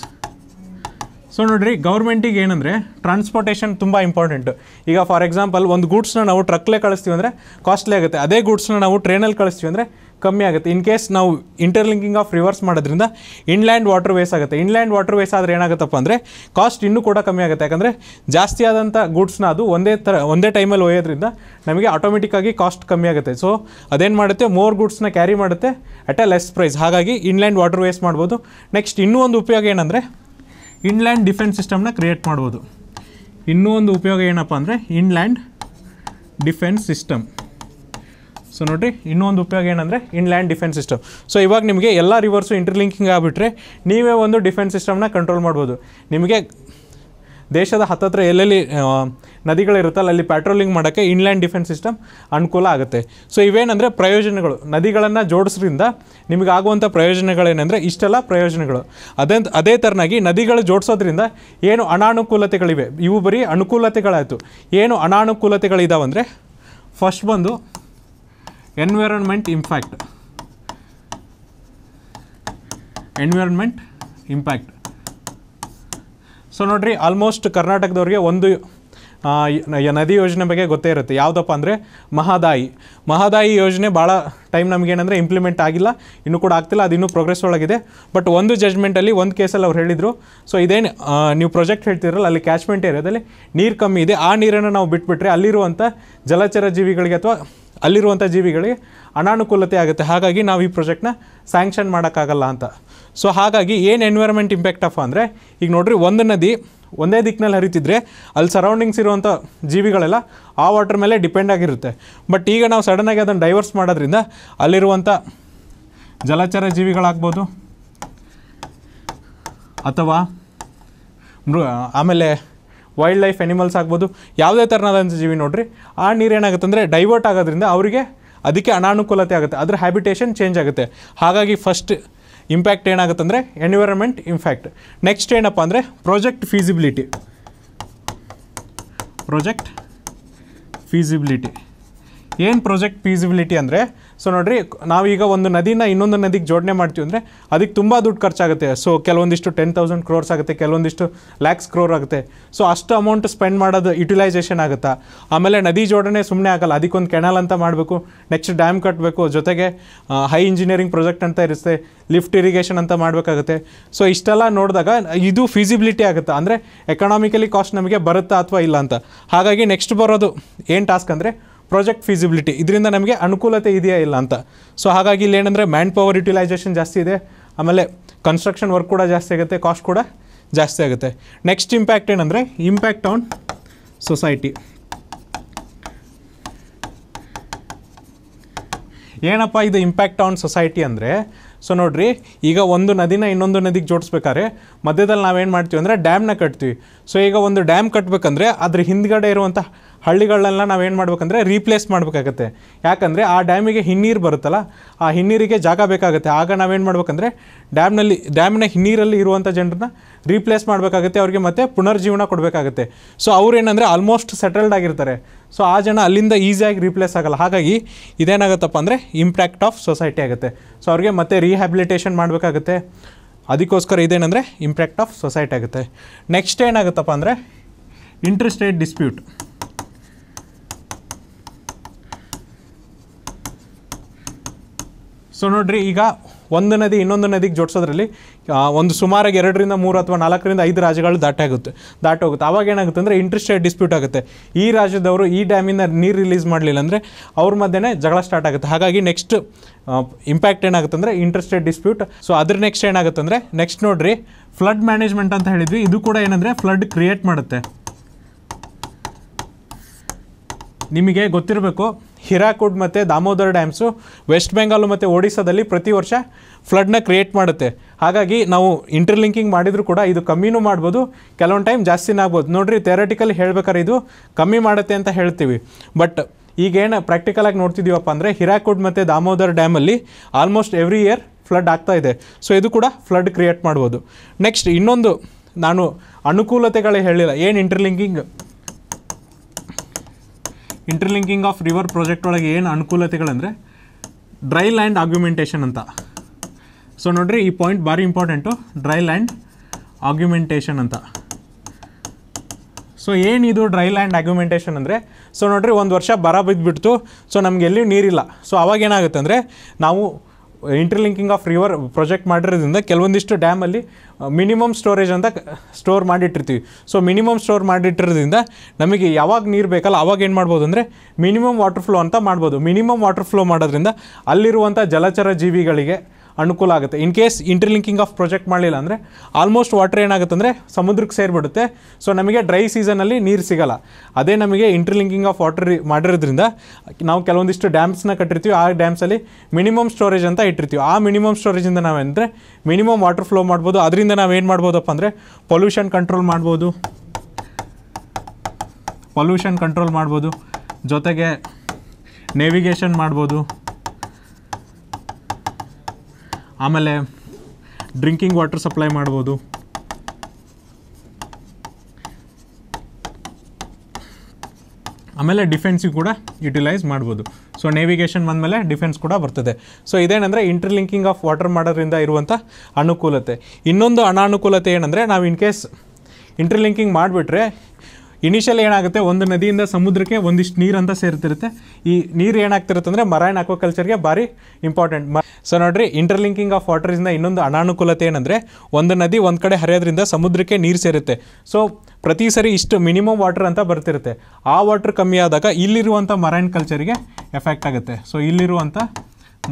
ಸೊ ನೋಡಿರಿ ಗೌರ್ಮೆಂಟಿಗೆ ಏನಂದರೆ ಟ್ರಾನ್ಸ್ಪೋರ್ಟೇಷನ್ ತುಂಬ ಇಂಪಾರ್ಟೆಂಟು ಈಗ ಫಾರ್ ಎಕ್ಸಾಂಪಲ್ ಒಂದು ಗೂಡ್ಸ್ನ ನಾವು ಟ್ರಕ್ಲೇ ಕಳಿಸ್ತೀವಿ ಅಂದರೆ ಕಾಸ್ಟ್ಲಿ ಆಗುತ್ತೆ ಅದೇ ಗೂಡ್ಸ್ನ ನಾವು ಟ್ರೈನಲ್ಲಿ ಕಳಿಸ್ತೀವಿ ಅಂದರೆ ಕಮ್ಮಿ ಆಗುತ್ತೆ ಇನ್ ಕೇಸ್ ನಾವು ಇಂಟರ್ಲಿಂಕಿಂಗ್ ಆಫ್ ರಿವರ್ಸ್ ಮಾಡೋದ್ರಿಂದ ಇನ್ಲ್ಯಾಂಡ್ ವಾಟರ್ ವೇಸ್ ಆಗುತ್ತೆ ಇನ್ಲ್ಯಾಂಡ್ ವಾಟರ್ ವೇಸ್ ಆದರೆ ಏನಾಗುತ್ತಪ್ಪ ಅಂದರೆ ಕಾಸ್ಟ್ ಇನ್ನೂ ಕೂಡ ಕಮ್ಮಿ ಆಗುತ್ತೆ ಯಾಕಂದರೆ ಜಾಸ್ತಿ ಆದಂಥ ಗೂಡ್ಸ್ನ ಅದು ಒಂದೇ ಥರ ಒಂದೇ ಟೈಮಲ್ಲಿ ಒಯ್ಯೋದ್ರಿಂದ ನಮಗೆ ಆಟೋಮೆಟಿಕ್ಕಾಗಿ ಕಾಸ್ಟ್ ಕಮ್ಮಿ ಆಗುತ್ತೆ ಸೊ ಅದೇನು ಮಾಡುತ್ತೆ ಮೋರ್ ಗೂಡ್ಸ್ನ ಕ್ಯಾರಿ ಮಾಡುತ್ತೆ ಅಟ್ ಎ ಲೆಸ್ ಪ್ರೈಸ್ ಹಾಗಾಗಿ ಇನ್ಲ್ಯಾಂಡ್ ವಾಟರ್ ವೇಸ್ ಮಾಡ್ಬೋದು ನೆಕ್ಸ್ಟ್ ಇನ್ನೂ ಒಂದು ಉಪಯೋಗ ಏನಂದರೆ ಇನ್ಲ್ಯಾಂಡ್ ಡಿಫೆನ್ಸ್ ಸಿಸ್ಟಮ್ನ ಕ್ರಿಯೇಟ್ ಮಾಡ್ಬೋದು ಇನ್ನೂ ಒಂದು ಉಪಯೋಗ ಏನಪ್ಪ ಅಂದರೆ ಇನ್ಲ್ಯಾಂಡ್ ಡಿಫೆನ್ಸ್ ಸಿಸ್ಟಮ್ ಸೊ ನೋಡಿರಿ ಇನ್ನೊಂದು ಉಪಯೋಗ ಏನಂದರೆ ಇನ್ಲ್ಯಾಂಡ್ ಡಿಫೆನ್ಸ್ ಸಿಸ್ಟಮ್ ಸೊ ಇವಾಗ ನಿಮಗೆ ಎಲ್ಲ ರಿವರ್ಸು ಇಂಟರ್ಲಿಂಕಿಂಗ್ ಆಗಿಬಿಟ್ರೆ ನೀವೇ ಒಂದು ಡಿಫೆನ್ಸ್ ಸಿಸ್ಟಮ್ನ ಕಂಟ್ರೋಲ್ ಮಾಡ್ಬೋದು ನಿಮಗೆ ದೇಶದ ಹತ್ತತ್ರ ಎಲ್ಲೆಲ್ಲಿ ನದಿಗಳಿರುತ್ತಲ್ಲ ಅಲ್ಲಿ ಪ್ಯಾಟ್ರೋಲಿಂಗ್ ಮಾಡೋಕ್ಕೆ ಇನ್ಲ್ಯಾಂಡ್ ಡಿಫೆನ್ಸ್ ಸಿಸ್ಟಮ್ ಅನುಕೂಲ ಆಗುತ್ತೆ ಸೊ ಇವೇನಂದರೆ ಪ್ರಯೋಜನಗಳು ನದಿಗಳನ್ನು ಜೋಡಿಸ್ರಿಂದ ನಿಮಗೆ ಆಗುವಂಥ ಪ್ರಯೋಜನಗಳೇನೆಂದರೆ ಇಷ್ಟೆಲ್ಲ ಪ್ರಯೋಜನಗಳು ಅದೇ ಅದೇ ಥರನಾಗಿ ನದಿಗಳು ಜೋಡಿಸೋದ್ರಿಂದ ಏನು ಅನಾನುಕೂಲತೆಗಳಿವೆ ಇವು ಬರೀ ಅನುಕೂಲತೆಗಳಾಯಿತು ಏನು ಅನಾನುಕೂಲತೆಗಳಿದಾವಂದರೆ ಫಸ್ಟ್ ಬಂದು environment impact environment impact so ನೋಡ್ರಿ ಆಲ್ಮೋಸ್ಟ್ ಕರ್ನಾಟಕದವ್ರಿಗೆ ಒಂದು ನದಿ ಯೋಜನೆ ಬಗ್ಗೆ ಗೊತ್ತೇ ಇರುತ್ತೆ ಯಾವುದಪ್ಪ ಅಂದರೆ ಮಹದಾಯಿ ಮಹಾದಾಯಿ ಯೋಜನೆ ಭಾಳ ಟೈಮ್ ನಮಗೇನಂದರೆ ಇಂಪ್ಲಿಮೆಂಟ್ ಆಗಿಲ್ಲ ಇನ್ನೂ ಕೂಡ ಆಗ್ತಿಲ್ಲ ಅದು ಇನ್ನೂ ಪ್ರೋಗ್ರೆಸ್ ಒಳಗಿದೆ ಬಟ್ ಒಂದು ಜಜ್ಮೆಂಟಲ್ಲಿ ಒಂದು ಕೇಸಲ್ಲಿ ಅವ್ರು ಹೇಳಿದರು ಸೊ ಇದೇನು ನೀವು ಪ್ರೊಜೆಕ್ಟ್ ಹೇಳ್ತಿರಲ್ಲ ಅಲ್ಲಿ ಕ್ಯಾಚ್ಮೆಂಟ್ ಏರಿಯಾದಲ್ಲಿ ನೀರು ಕಮ್ಮಿ ಇದೆ ಆ ನೀರನ್ನು ನಾವು ಬಿಟ್ಬಿಟ್ರೆ ಅಲ್ಲಿರುವಂಥ ಜಲಚರ ಜೀವಿಗಳಿಗೆ ಅಥವಾ ಅಲ್ಲಿರುವಂಥ ಜೀವಿಗಳಿಗೆ ಅನಾನುಕೂಲತೆ ಆಗುತ್ತೆ ಹಾಗಾಗಿ ನಾವು ಈ ಪ್ರಾಜೆಕ್ಟ್ನ ಸ್ಯಾಂಕ್ಷನ್ ಮಾಡೋಕ್ಕಾಗಲ್ಲ ಅಂತ ಸೊ ಹಾಗಾಗಿ ಏನು ಎನ್ವೈರ್ಮೆಂಟ್ ಇಂಪ್ಯಾಕ್ಟ್ ಆಫ್ ಅಂದರೆ ಈಗ ನೋಡಿರಿ ಒಂದು ನದಿ ಒಂದೇ ದಿಕ್ಕಿನಲ್ಲಿ ಹರಿತಿದ್ರೆ ಅಲ್ಲಿ ಸರೌಂಡಿಂಗ್ಸ್ ಇರುವಂಥ ಜೀವಿಗಳೆಲ್ಲ ಆ ವಾಟರ್ ಮೇಲೆ ಡಿಪೆಂಡ್ ಆಗಿರುತ್ತೆ ಬಟ್ ಈಗ ನಾವು ಸಡನ್ನಾಗಿ ಅದನ್ನು ಡೈವರ್ಸ್ ಮಾಡೋದ್ರಿಂದ ಅಲ್ಲಿರುವಂಥ ಜಲಚರ ಜೀವಿಗಳಾಗ್ಬೋದು ಅಥವಾ ಮೃ ಆಮೇಲೆ ವೈಲ್ಡ್ ಲೈಫ್ ಎನಿಮಲ್ಸ್ ಆಗ್ಬೋದು ಯಾವುದೇ ಥರನಾದಂಥ ಜೀವಿ ನೋಡ್ರಿ ಆ ನೀರು ಏನಾಗುತ್ತೆ ಅಂದರೆ ಡೈವರ್ಟ್ ಆಗೋದ್ರಿಂದ ಅವರಿಗೆ ಅದಕ್ಕೆ ಅನಾನುಕೂಲತೆ ಆಗುತ್ತೆ ಅದರ ಹ್ಯಾಬಿಟೇಷನ್ ಚೇಂಜ್ ಆಗುತ್ತೆ ಹಾಗಾಗಿ ಫಸ್ಟ್ ಇಂಪ್ಯಾಕ್ಟ್ ಏನಾಗುತ್ತೆ ಅಂದರೆ ಎನ್ವಿರಾನ್ಮೆಂಟ್ ಇಂಪ್ಯಾಕ್ಟ್ ನೆಕ್ಸ್ಟ್ ಏನಪ್ಪ ಅಂದರೆ ಪ್ರಾಜೆಕ್ಟ್ ಫೀಸಿಬಿಲಿಟಿ ಪ್ರಾಜೆಕ್ಟ್ ಫೀಸಿಬಿಲಿಟಿ ಏನು ಪ್ರಾಜೆಕ್ಟ್ ಫೀಸಿಬಿಲಿಟಿ ಅಂದರೆ ಸೊ ನೋಡಿರಿ ನಾವೀಗ ಒಂದು ನದಿನ ಇನ್ನೊಂದು ನದಿಗೆ ಜೋಡಣೆ ಮಾಡ್ತೀವಿ ಅಂದರೆ ಅದಕ್ಕೆ ತುಂಬ ದುಡ್ಡು ಖರ್ಚಾಗುತ್ತೆ ಸೊ ಕೆಲವೊಂದಿಷ್ಟು ಟೆನ್ ತೌಸಂಡ್ ಕ್ರೋರ್ಸ್ ಆಗುತ್ತೆ ಕೆಲವೊಂದಿಷ್ಟು ಲ್ಯಾಕ್ಸ್ ಕ್ರೋರ್ ಆಗುತ್ತೆ ಸೊ ಅಷ್ಟು ಅಮೌಂಟ್ ಸ್ಪೆಂಡ್ ಮಾಡೋದು ಯುಟಿಲೈಸೇಷನ್ ಆಗುತ್ತಾ ಆಮೇಲೆ ನದಿ ಜೋಡಣೆ ಸುಮ್ಮನೆ ಆಗಲ್ಲ ಅದಕ್ಕೊಂದು ಕೆನಲ್ ಅಂತ ಮಾಡಬೇಕು ನೆಕ್ಸ್ಟ್ ಡ್ಯಾಮ್ ಕಟ್ಟಬೇಕು ಜೊತೆಗೆ ಹೈ ಇಂಜಿನಿಯರಿಂಗ್ ಪ್ರಾಜೆಕ್ಟ್ ಅಂತ ಇರುತ್ತೆ ಲಿಫ್ಟ್ ಇರಿಗೇಷನ್ ಅಂತ ಮಾಡಬೇಕಾಗುತ್ತೆ ಸೊ ಇಷ್ಟೆಲ್ಲ ನೋಡಿದಾಗ ಇದು ಫಿಸಿಬಿಲಿಟಿ ಆಗುತ್ತೆ ಅಂದರೆ ಎಕನಾಮಿಕಲಿ ಕಾಸ್ಟ್ ನಮಗೆ ಬರುತ್ತಾ ಅಥವಾ ಇಲ್ಲ ಅಂತ ಹಾಗಾಗಿ ನೆಕ್ಸ್ಟ್ ಬರೋದು ಏನು ಟಾಸ್ಕ್ ಅಂದರೆ ಪ್ರಾಜೆಕ್ಟ್ ಫೀಸಿಬಿಲಿಟಿ ಇದರಿಂದ ನಮಗೆ ಅನುಕೂಲತೆ ಇದೆಯಾ ಇಲ್ಲ ಅಂತ ಸೊ ಹಾಗಾಗಿ ಇಲ್ಲಿ ಏನಂದರೆ ಮ್ಯಾನ್ ಪವರ್ ಯುಟಿಲೈಸೇಷನ್ ಜಾಸ್ತಿ ಇದೆ ಆಮೇಲೆ ಕನ್ಸ್ಟ್ರಕ್ಷನ್ ವರ್ಕ್ ಕೂಡ ಜಾಸ್ತಿ ಆಗುತ್ತೆ ಕಾಸ್ಟ್ ಕೂಡ ಜಾಸ್ತಿ ಆಗುತ್ತೆ ನೆಕ್ಸ್ಟ್ ಇಂಪ್ಯಾಕ್ಟ್ ಏನಂದರೆ ಇಂಪ್ಯಾಕ್ಟ್ ಆನ್ ಸೊಸೈಟಿ ಏನಪ್ಪ ಇದು ಇಂಪ್ಯಾಕ್ಟ್ ಆನ್ ಸೊಸೈಟಿ ಅಂದರೆ ಸೊ ನೋಡಿರಿ ಈಗ ಒಂದು ನದಿನ ಇನ್ನೊಂದು ನದಿಗೆ ಜೋಡಿಸ್ಬೇಕಾದ್ರೆ ಮಧ್ಯದಲ್ಲಿ ನಾವೇನು ಮಾಡ್ತೀವಿ ಅಂದರೆ ಡ್ಯಾಮ್ನ ಕಟ್ತೀವಿ ಸೊ ಈಗ ಒಂದು ಡ್ಯಾಮ್ ಕಟ್ಟಬೇಕಂದ್ರೆ ಅದ್ರ ಹಿಂದ್ಗಡೆ ಇರುವಂಥ ಹಳ್ಳಿಗಳನ್ನೆಲ್ಲ ನಾವೇನು ಮಾಡಬೇಕಂದ್ರೆ ರೀಪ್ಲೇಸ್ ಮಾಡಬೇಕಾಗತ್ತೆ ಯಾಕಂದರೆ ಆ ಡ್ಯಾಮಿಗೆ ಹಿನ್ನೀರು ಬರುತ್ತಲ್ಲ ಆ ಹಿನ್ನೀರಿಗೆ ಜಾಗ ಬೇಕಾಗುತ್ತೆ ಆಗ ನಾವೇನು ಮಾಡ್ಬೇಕಂದ್ರೆ ಡ್ಯಾಮ್ನಲ್ಲಿ ಡ್ಯಾಮ್ನ ಹಿನ್ನೀರಲ್ಲಿ ಇರುವಂಥ ಜನರನ್ನ ರೀಪ್ಲೇಸ್ ಮಾಡಬೇಕಾಗುತ್ತೆ ಅವ್ರಿಗೆ ಮತ್ತೆ ಪುನರ್ಜೀವನ ಕೊಡಬೇಕಾಗುತ್ತೆ ಸೊ ಅವ್ರೇನಂದರೆ ಆಲ್ಮೋಸ್ಟ್ ಸೆಟಲ್ಡ್ ಆಗಿರ್ತಾರೆ ಸೊ ಆ ಜನ ಅಲ್ಲಿಂದ ಈಸಿಯಾಗಿ ರೀಪ್ಲೇಸ್ ಆಗಲ್ಲ ಹಾಗಾಗಿ ಇದೇನಾಗುತ್ತಪ್ಪ ಅಂದರೆ ಇಂಪ್ಯಾಕ್ಟ್ ಆಫ್ ಸೊಸೈಟಿ ಆಗುತ್ತೆ ಸೊ ಅವ್ರಿಗೆ ಮತ್ತೆ ರಿಹ್ಯಾಬಿಲಿಟೇಷನ್ ಮಾಡಬೇಕಾಗುತ್ತೆ ಅದಕ್ಕೋಸ್ಕರ ಇದೇನಂದರೆ ಇಂಪ್ಯಾಕ್ಟ್ ಆಫ್ ಸೊಸೈಟಿ ಆಗುತ್ತೆ ನೆಕ್ಸ್ಟ್ ಏನಾಗುತ್ತಪ್ಪ ಅಂದರೆ ಇಂಟ್ರೆಸ್ಟೇಟ್ ಡಿಸ್ಪ್ಯೂಟ್ ಸೊ ನೋಡ್ರಿ ಈಗ ಒಂದು ನದಿ ಇನ್ನೊಂದು ನದಿಗೆ ಜೋಡಿಸೋದ್ರಲ್ಲಿ ಒಂದು ಸುಮಾರಾಗಿ ಎರಡರಿಂದ ಮೂರು ಅಥವಾ ನಾಲ್ಕರಿಂದ ಐದು ರಾಜ್ಯಗಳು ದಾಟಾಗುತ್ತೆ ದಾಟೋಗುತ್ತೆ ಅವಾಗ ಏನಾಗುತ್ತೆ ಅಂದರೆ ಇಂಟ್ರೆಸ್ಟೆಡ್ ಡಿಸ್ಪ್ಯೂಟ್ ಆಗುತ್ತೆ ಈ ರಾಜ್ಯದವರು ಈ ಡ್ಯಾಮಿಂದ ನೀರು ರಿಲೀಸ್ ಮಾಡಲಿಲ್ಲ ಅಂದರೆ ಅವ್ರ ಮಧ್ಯೆ ಜಗಳ ಸ್ಟಾರ್ಟ್ ಆಗುತ್ತೆ ಹಾಗಾಗಿ ನೆಕ್ಸ್ಟ್ ಇಂಪ್ಯಾಕ್ಟ್ ಏನಾಗುತ್ತೆ ಅಂದರೆ ಇಂಟ್ರೆಸ್ಟೆಡ್ ಡಿಸ್ಪ್ಯೂಟ್ ಸೊ ಅದ್ರ ನೆಕ್ಸ್ಟ್ ಏನಾಗುತ್ತೆ ಅಂದರೆ ನೆಕ್ಸ್ಟ್ ನೋಡ್ರಿ ಫ್ಲಡ್ ಮ್ಯಾನೇಜ್ಮೆಂಟ್ ಅಂತ ಹೇಳಿದ್ವಿ ಇದು ಕೂಡ ಏನಂದರೆ ಫ್ಲಡ್ ಕ್ರಿಯೇಟ್ ಮಾಡುತ್ತೆ ನಿಮಗೆ ಗೊತ್ತಿರಬೇಕು ಹಿರಾಕುಡ್ ಮತ್ತು ದಾಮೋದರ್ ಡ್ಯಾಮ್ಸು ವೆಸ್ಟ್ ಬೆಂಗಾಲು ಮತ್ತು ಒಡಿಸ್ಸಾದಲ್ಲಿ ಪ್ರತಿ ವರ್ಷ ಫ್ಲಡ್ನ ಕ್ರಿಯೇಟ್ ಮಾಡುತ್ತೆ ಹಾಗಾಗಿ ನಾವು ಇಂಟರ್ಲಿಂಕಿಂಗ್ ಮಾಡಿದರೂ ಕೂಡ ಇದು ಕಮ್ಮಿನೂ ಮಾಡ್ಬೋದು ಕೆಲವೊಂದು ಟೈಮ್ ಜಾಸ್ತಿನೇ ಆಗ್ಬೋದು ನೋಡಿರಿ ಥೆರಟಿಕಲಿ ಹೇಳ್ಬೇಕಾದ್ರೆ ಇದು ಕಮ್ಮಿ ಮಾಡುತ್ತೆ ಅಂತ ಹೇಳ್ತೀವಿ ಬಟ್ ಈಗೇನು ಪ್ರಾಕ್ಟಿಕಲಾಗಿ ನೋಡ್ತಿದ್ದೀವಪ್ಪ ಅಂದರೆ ಹಿರಾಕುಡ್ ಮತ್ತು ದಾಮೋದರ್ ಡ್ಯಾಮಲ್ಲಿ ಆಲ್ಮೋಸ್ಟ್ ಎವ್ರಿ ಇಯರ್ ಫ್ಲಡ್ ಆಗ್ತಾ ಇದೆ ಸೊ ಇದು ಕೂಡ ಫ್ಲಡ್ ಕ್ರಿಯೇಟ್ ಮಾಡ್ಬೋದು ನೆಕ್ಸ್ಟ್ ಇನ್ನೊಂದು ನಾನು ಅನುಕೂಲತೆಗಳೇ ಹೇಳಿಲ್ಲ ಏನು interlinking interlinking of river project ಒಳಗೆ ಏನು ಅನುಕೂಲತೆಗಳಂದರೆ ಡ್ರೈ ಲ್ಯಾಂಡ್ ಆಗ್ಯುಮೆಂಟೇಷನ್ ಅಂತ ಸೊ ನೋಡ್ರಿ ಈ ಪಾಯಿಂಟ್ ಭಾರಿ ಇಂಪಾರ್ಟೆಂಟು ಡ್ರೈ ಲ್ಯಾಂಡ್ ಆಗ್ಯುಮೆಂಟೇಷನ್ ಅಂತ ಸೊ ಏನಿದು ಡ್ರೈ ಲ್ಯಾಂಡ್ ಆಗ್ಯುಮೆಂಟೇಷನ್ ಅಂದರೆ ಸೊ ನೋಡ್ರಿ ಒಂದು ವರ್ಷ ಬರ ಬಿದ್ದುಬಿಡ್ತು ಸೊ ನಮಗೆ ಎಲ್ಲಿ ನೀರಿಲ್ಲ ಸೊ ಅವಾಗೇನಾಗುತ್ತೆ ಅಂದರೆ ನಾವು ಇಂಟರ್ಲಿಂಕಿಂಗ್ ಆಫ್ ರಿವರ್ ಪ್ರೊಜೆಕ್ಟ್ ಮಾಡಿರೋದ್ರಿಂದ ಕೆಲವೊಂದಿಷ್ಟು ಡ್ಯಾಮಲ್ಲಿ ಮಿನಿಮಮ್ ಸ್ಟೋರೇಜ್ ಅಂತ ಸ್ಟೋರ್ ಮಾಡಿಟ್ಟಿರ್ತೀವಿ ಸೊ ಮಿನಿಮಮ್ ಸ್ಟೋರ್ ಮಾಡಿಟ್ಟಿರೋದ್ರಿಂದ ನಮಗೆ ಯಾವಾಗ ನೀರು ಬೇಕಲ್ಲ ಅವಾಗ ಏನು ಮಾಡ್ಬೋದು ಅಂದರೆ ಮಿನಿಮಮ್ ವಾಟರ್ ಫ್ಲೋ ಅಂತ ಮಾಡ್ಬೋದು ಮಿನಿಮಮ್ ವಾಟರ್ ಫ್ಲೋ ಮಾಡೋದ್ರಿಂದ ಅಲ್ಲಿರುವಂಥ ಜಲಚರ ಜೀವಿಗಳಿಗೆ ಅನುಕೂಲ ಆಗುತ್ತೆ in case interlinking of project ಮಾಡಲಿಲ್ಲ ಅಂದರೆ ಆಲ್ಮೋಸ್ಟ್ ವಾಟರ್ ಏನಾಗುತ್ತೆ ಅಂದರೆ ಸಮುದ್ರಕ್ಕೆ ಸೇರಿಬಿಡುತ್ತೆ ಸೊ ನಮಗೆ ಡ್ರೈ ಸೀಸನಲ್ಲಿ ನೀರು ಸಿಗಲ್ಲ ಅದೇ ನಮಗೆ ಇಂಟರ್ಲಿಂಕಿಂಗ್ ಆಫ್ ವಾಟರ್ ಮಾಡಿರೋದ್ರಿಂದ ನಾವು ಕೆಲವೊಂದಿಷ್ಟು ಡ್ಯಾಮ್ಸ್ನ ಕಟ್ಟಿರ್ತೀವಿ ಆ ಡ್ಯಾಮ್ಸಲ್ಲಿ ಮಿನಿಮಮ್ ಸ್ಟೋರೇಜ್ ಅಂತ ಇಟ್ಟಿರ್ತೀವಿ ಆ ಮಿನಿಮಮ್ ಸ್ಟೋರೇಜಿಂದ ನಾವೆಂದರೆ ಮಿನಿಮಮ್ ವಾಟರ್ ಫ್ಲೋ ಮಾಡ್ಬೋದು ಅದರಿಂದ ನಾವೇನು ಮಾಡ್ಬೋದಪ್ಪ ಅಂದರೆ ಪೊಲ್ಯೂಷನ್ ಕಂಟ್ರೋಲ್ ಮಾಡ್ಬೋದು ಪೊಲ್ಯೂಷನ್ ಕಂಟ್ರೋಲ್ ಮಾಡ್ಬೋದು ಜೊತೆಗೆ ನೇವಿಗೇಷನ್ ಮಾಡ್ಬೋದು ಆಮೇಲೆ ಡ್ರಿಂಕಿಂಗ್ ವಾಟರ್ ಸಪ್ಲೈ ಮಾಡ್ಬೋದು ಆಮೇಲೆ ಡಿಫೆನ್ಸಿಗೆ ಕೂಡ ಯುಟಿಲೈಸ್ ಮಾಡ್ಬೋದು ಸೊ ನೇವಿಗೇಷನ್ ಬಂದಮೇಲೆ ಡಿಫೆನ್ಸ್ ಕೂಡ ಬರ್ತದೆ ಸೊ ಇದೇನೆಂದರೆ ಇಂಟರ್ಲಿಂಕಿಂಗ್ ಆಫ್ ವಾಟರ್ ಮಾಡೋದ್ರಿಂದ ಇರುವಂಥ ಅನುಕೂಲತೆ ಇನ್ನೊಂದು ಅನಾನುಕೂಲತೆ ಏನಂದರೆ ನಾವು ಇನ್ ಕೇಸ್ ಇಂಟರ್ಲಿಂಕಿಂಗ್ ಮಾಡಿಬಿಟ್ರೆ ಇನಿಷಿಯಲ್ ಏನಾಗುತ್ತೆ ಒಂದು ನದಿಯಿಂದ ಸಮುದ್ರಕ್ಕೆ ಒಂದಿಷ್ಟು ನೀರು ಅಂತ ಸೇರ್ತಿರುತ್ತೆ ಈ ನೀರು ಏನಾಗ್ತಿರುತ್ತೆ ಅಂದರೆ ಮರೈನ್ ಅಕ್ವಾಕಲ್ಚರ್ಗೆ ಭಾರಿ ಇಂಪಾರ್ಟೆಂಟ್ ಮ ಸೊ ನೋಡ್ರಿ ಇಂಟರ್ಲಿಂಕಿಂಗ್ ಆಫ್ ವಾಟರ್ಸ್ನ ಇನ್ನೊಂದು ಅನಾನುಕೂಲತೆ ಏನಂದರೆ ಒಂದು ನದಿ ಒಂದು ಕಡೆ ಹರಿಯೋದ್ರಿಂದ ಸಮುದ್ರಕ್ಕೆ ನೀರು ಸೇರುತ್ತೆ ಸೊ ಪ್ರತಿ ಸರಿ ಇಷ್ಟು ಮಿನಿಮಮ್ ವಾಟರ್ ಅಂತ ಬರ್ತಿರುತ್ತೆ ಆ ವಾಟರ್ ಕಮ್ಮಿ ಆದಾಗ ಇಲ್ಲಿರುವಂಥ ಮರೈನ್ ಕಲ್ಚರಿಗೆ ಎಫೆಕ್ಟ್ ಆಗುತ್ತೆ ಸೊ ಇಲ್ಲಿರುವಂಥ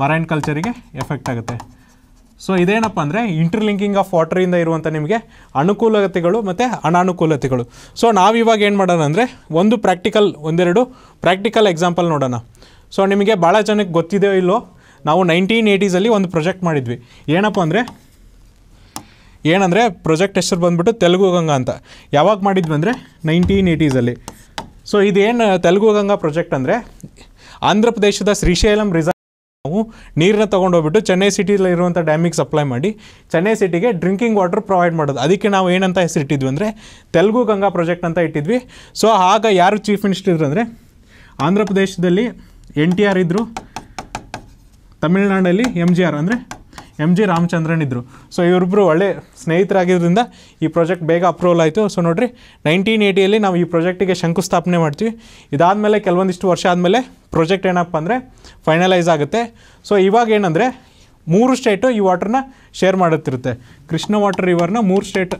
ಮರೈನ್ ಕಲ್ಚರಿಗೆ ಎಫೆಕ್ಟ್ ಆಗುತ್ತೆ ಸೊ ಇದೇನಪ್ಪ ಅಂದರೆ ಇಂಟರ್ಲಿಂಕಿಂಗ್ ಆಫ್ ವಾಟರಿಂದ ಇರುವಂಥ ನಿಮಗೆ ಅನುಕೂಲತೆಗಳು ಮತ್ತು ಅನಾನುಕೂಲತೆಗಳು ಸೊ ನಾವಿವಾಗ ಏನು ಮಾಡೋಣ ಅಂದರೆ ಒಂದು ಪ್ರಾಕ್ಟಿಕಲ್ ಒಂದೆರಡು ಪ್ರಾಕ್ಟಿಕಲ್ ಎಕ್ಸಾಂಪಲ್ ನೋಡೋಣ ಸೊ ನಿಮಗೆ ಭಾಳ ಜನಕ್ಕೆ ಗೊತ್ತಿದೆಯೋ ಇಲ್ಲೋ ನಾವು ನೈನ್ಟೀನ್ ಏಯ್ಟೀಸಲ್ಲಿ ಒಂದು ಪ್ರೊಜೆಕ್ಟ್ ಮಾಡಿದ್ವಿ ಏನಪ್ಪ ಅಂದರೆ ಏನಂದರೆ ಪ್ರೊಜೆಕ್ಟ್ ಹೆಸರು ಬಂದುಬಿಟ್ಟು ತೆಲುಗು ಗಂಗಾ ಅಂತ ಯಾವಾಗ ಮಾಡಿದ್ವಿ ಅಂದರೆ ನೈನ್ಟೀನ್ ಏಯ್ಟೀಸಲ್ಲಿ ಸೊ ಇದೇನು ತೆಲುಗು ಗಂಗಾ ಪ್ರೊಜೆಕ್ಟ್ ಅಂದರೆ ಆಂಧ್ರ ಪ್ರದೇಶದ ಶ್ರೀಶೈಲಂ ರಿಸರ್ವ್ ನಾವು ನೀರನ್ನ ತೊಗೊಂಡೋಗ್ಬಿಟ್ಟು ಚೆನ್ನೈ ಸಿಟಿಯಲ್ಲಿ ಇರುವಂಥ ಡ್ಯಾಮಿಗೆ ಸಪ್ಲೈ ಮಾಡಿ ಚೆನ್ನೈ ಸಿಟಿಗೆ ಡ್ರಿಂಕಿಂಗ್ ವಾಟರ್ ಪ್ರೊವೈಡ್ ಮಾಡೋದು ಅದಕ್ಕೆ ನಾವು ಏನಂತ ಹೆಸರಿಟ್ಟಿದ್ವಿ ಅಂದರೆ ತೆಲುಗು ಗಂಗಾ ಪ್ರಾಜೆಕ್ಟ್ ಅಂತ ಇಟ್ಟಿದ್ವಿ ಸೊ ಆಗ ಯಾರು ಚೀಫ್ ಮಿನಿಸ್ಟರ್ ಇದ್ರು ಅಂದರೆ ಆಂಧ್ರ ಪ್ರದೇಶದಲ್ಲಿ ಎನ್ ಟಿ ಆರ್ ಇದ್ದರು ತಮಿಳ್ನಾಡಲ್ಲಿ ಎಮ್ ಜಿ ಆರ್ ಅಂದರೆ ಎಮ್ ಜಿ ರಾಮಚಂದ್ರನ್ ಇದ್ದರು ಸೊ ಇವರಿಬ್ಬರು ಒಳ್ಳೆ ಸ್ನೇಹಿತರಾಗಿರೋದ್ರಿಂದ ಈ ಪ್ರಾಜೆಕ್ಟ್ ಬೇಗ ಅಪ್ರೂವಲ್ ಆಯಿತು ಸೊ ನೋಡಿರಿ ನೈನ್ಟೀನ್ ಏಯ್ಟಿಯಲ್ಲಿ ನಾವು ಈ ಪ್ರಾಜೆಕ್ಟಿಗೆ ಶಂಕುಸ್ಥಾಪನೆ ಮಾಡ್ತೀವಿ ಇದಾದಮೇಲೆ ಕೆಲವೊಂದಿಷ್ಟು ವರ್ಷ ಆದಮೇಲೆ ಪ್ರಾಜೆಕ್ಟ್ ಏನಪ್ಪ ಅಂದರೆ ಫೈನಲೈಸ್ ಆಗುತ್ತೆ ಸೊ ಇವಾಗ ಏನಂದರೆ ಮೂರು ಸ್ಟೇಟು ಈ ವಾಟ್ರನ್ನ ಶೇರ್ ಮಾಡುತ್ತಿರುತ್ತೆ ಕೃಷ್ಣ ವಾಟರ್ ರಿವರ್ನ ಮೂರು ಸ್ಟೇಟ್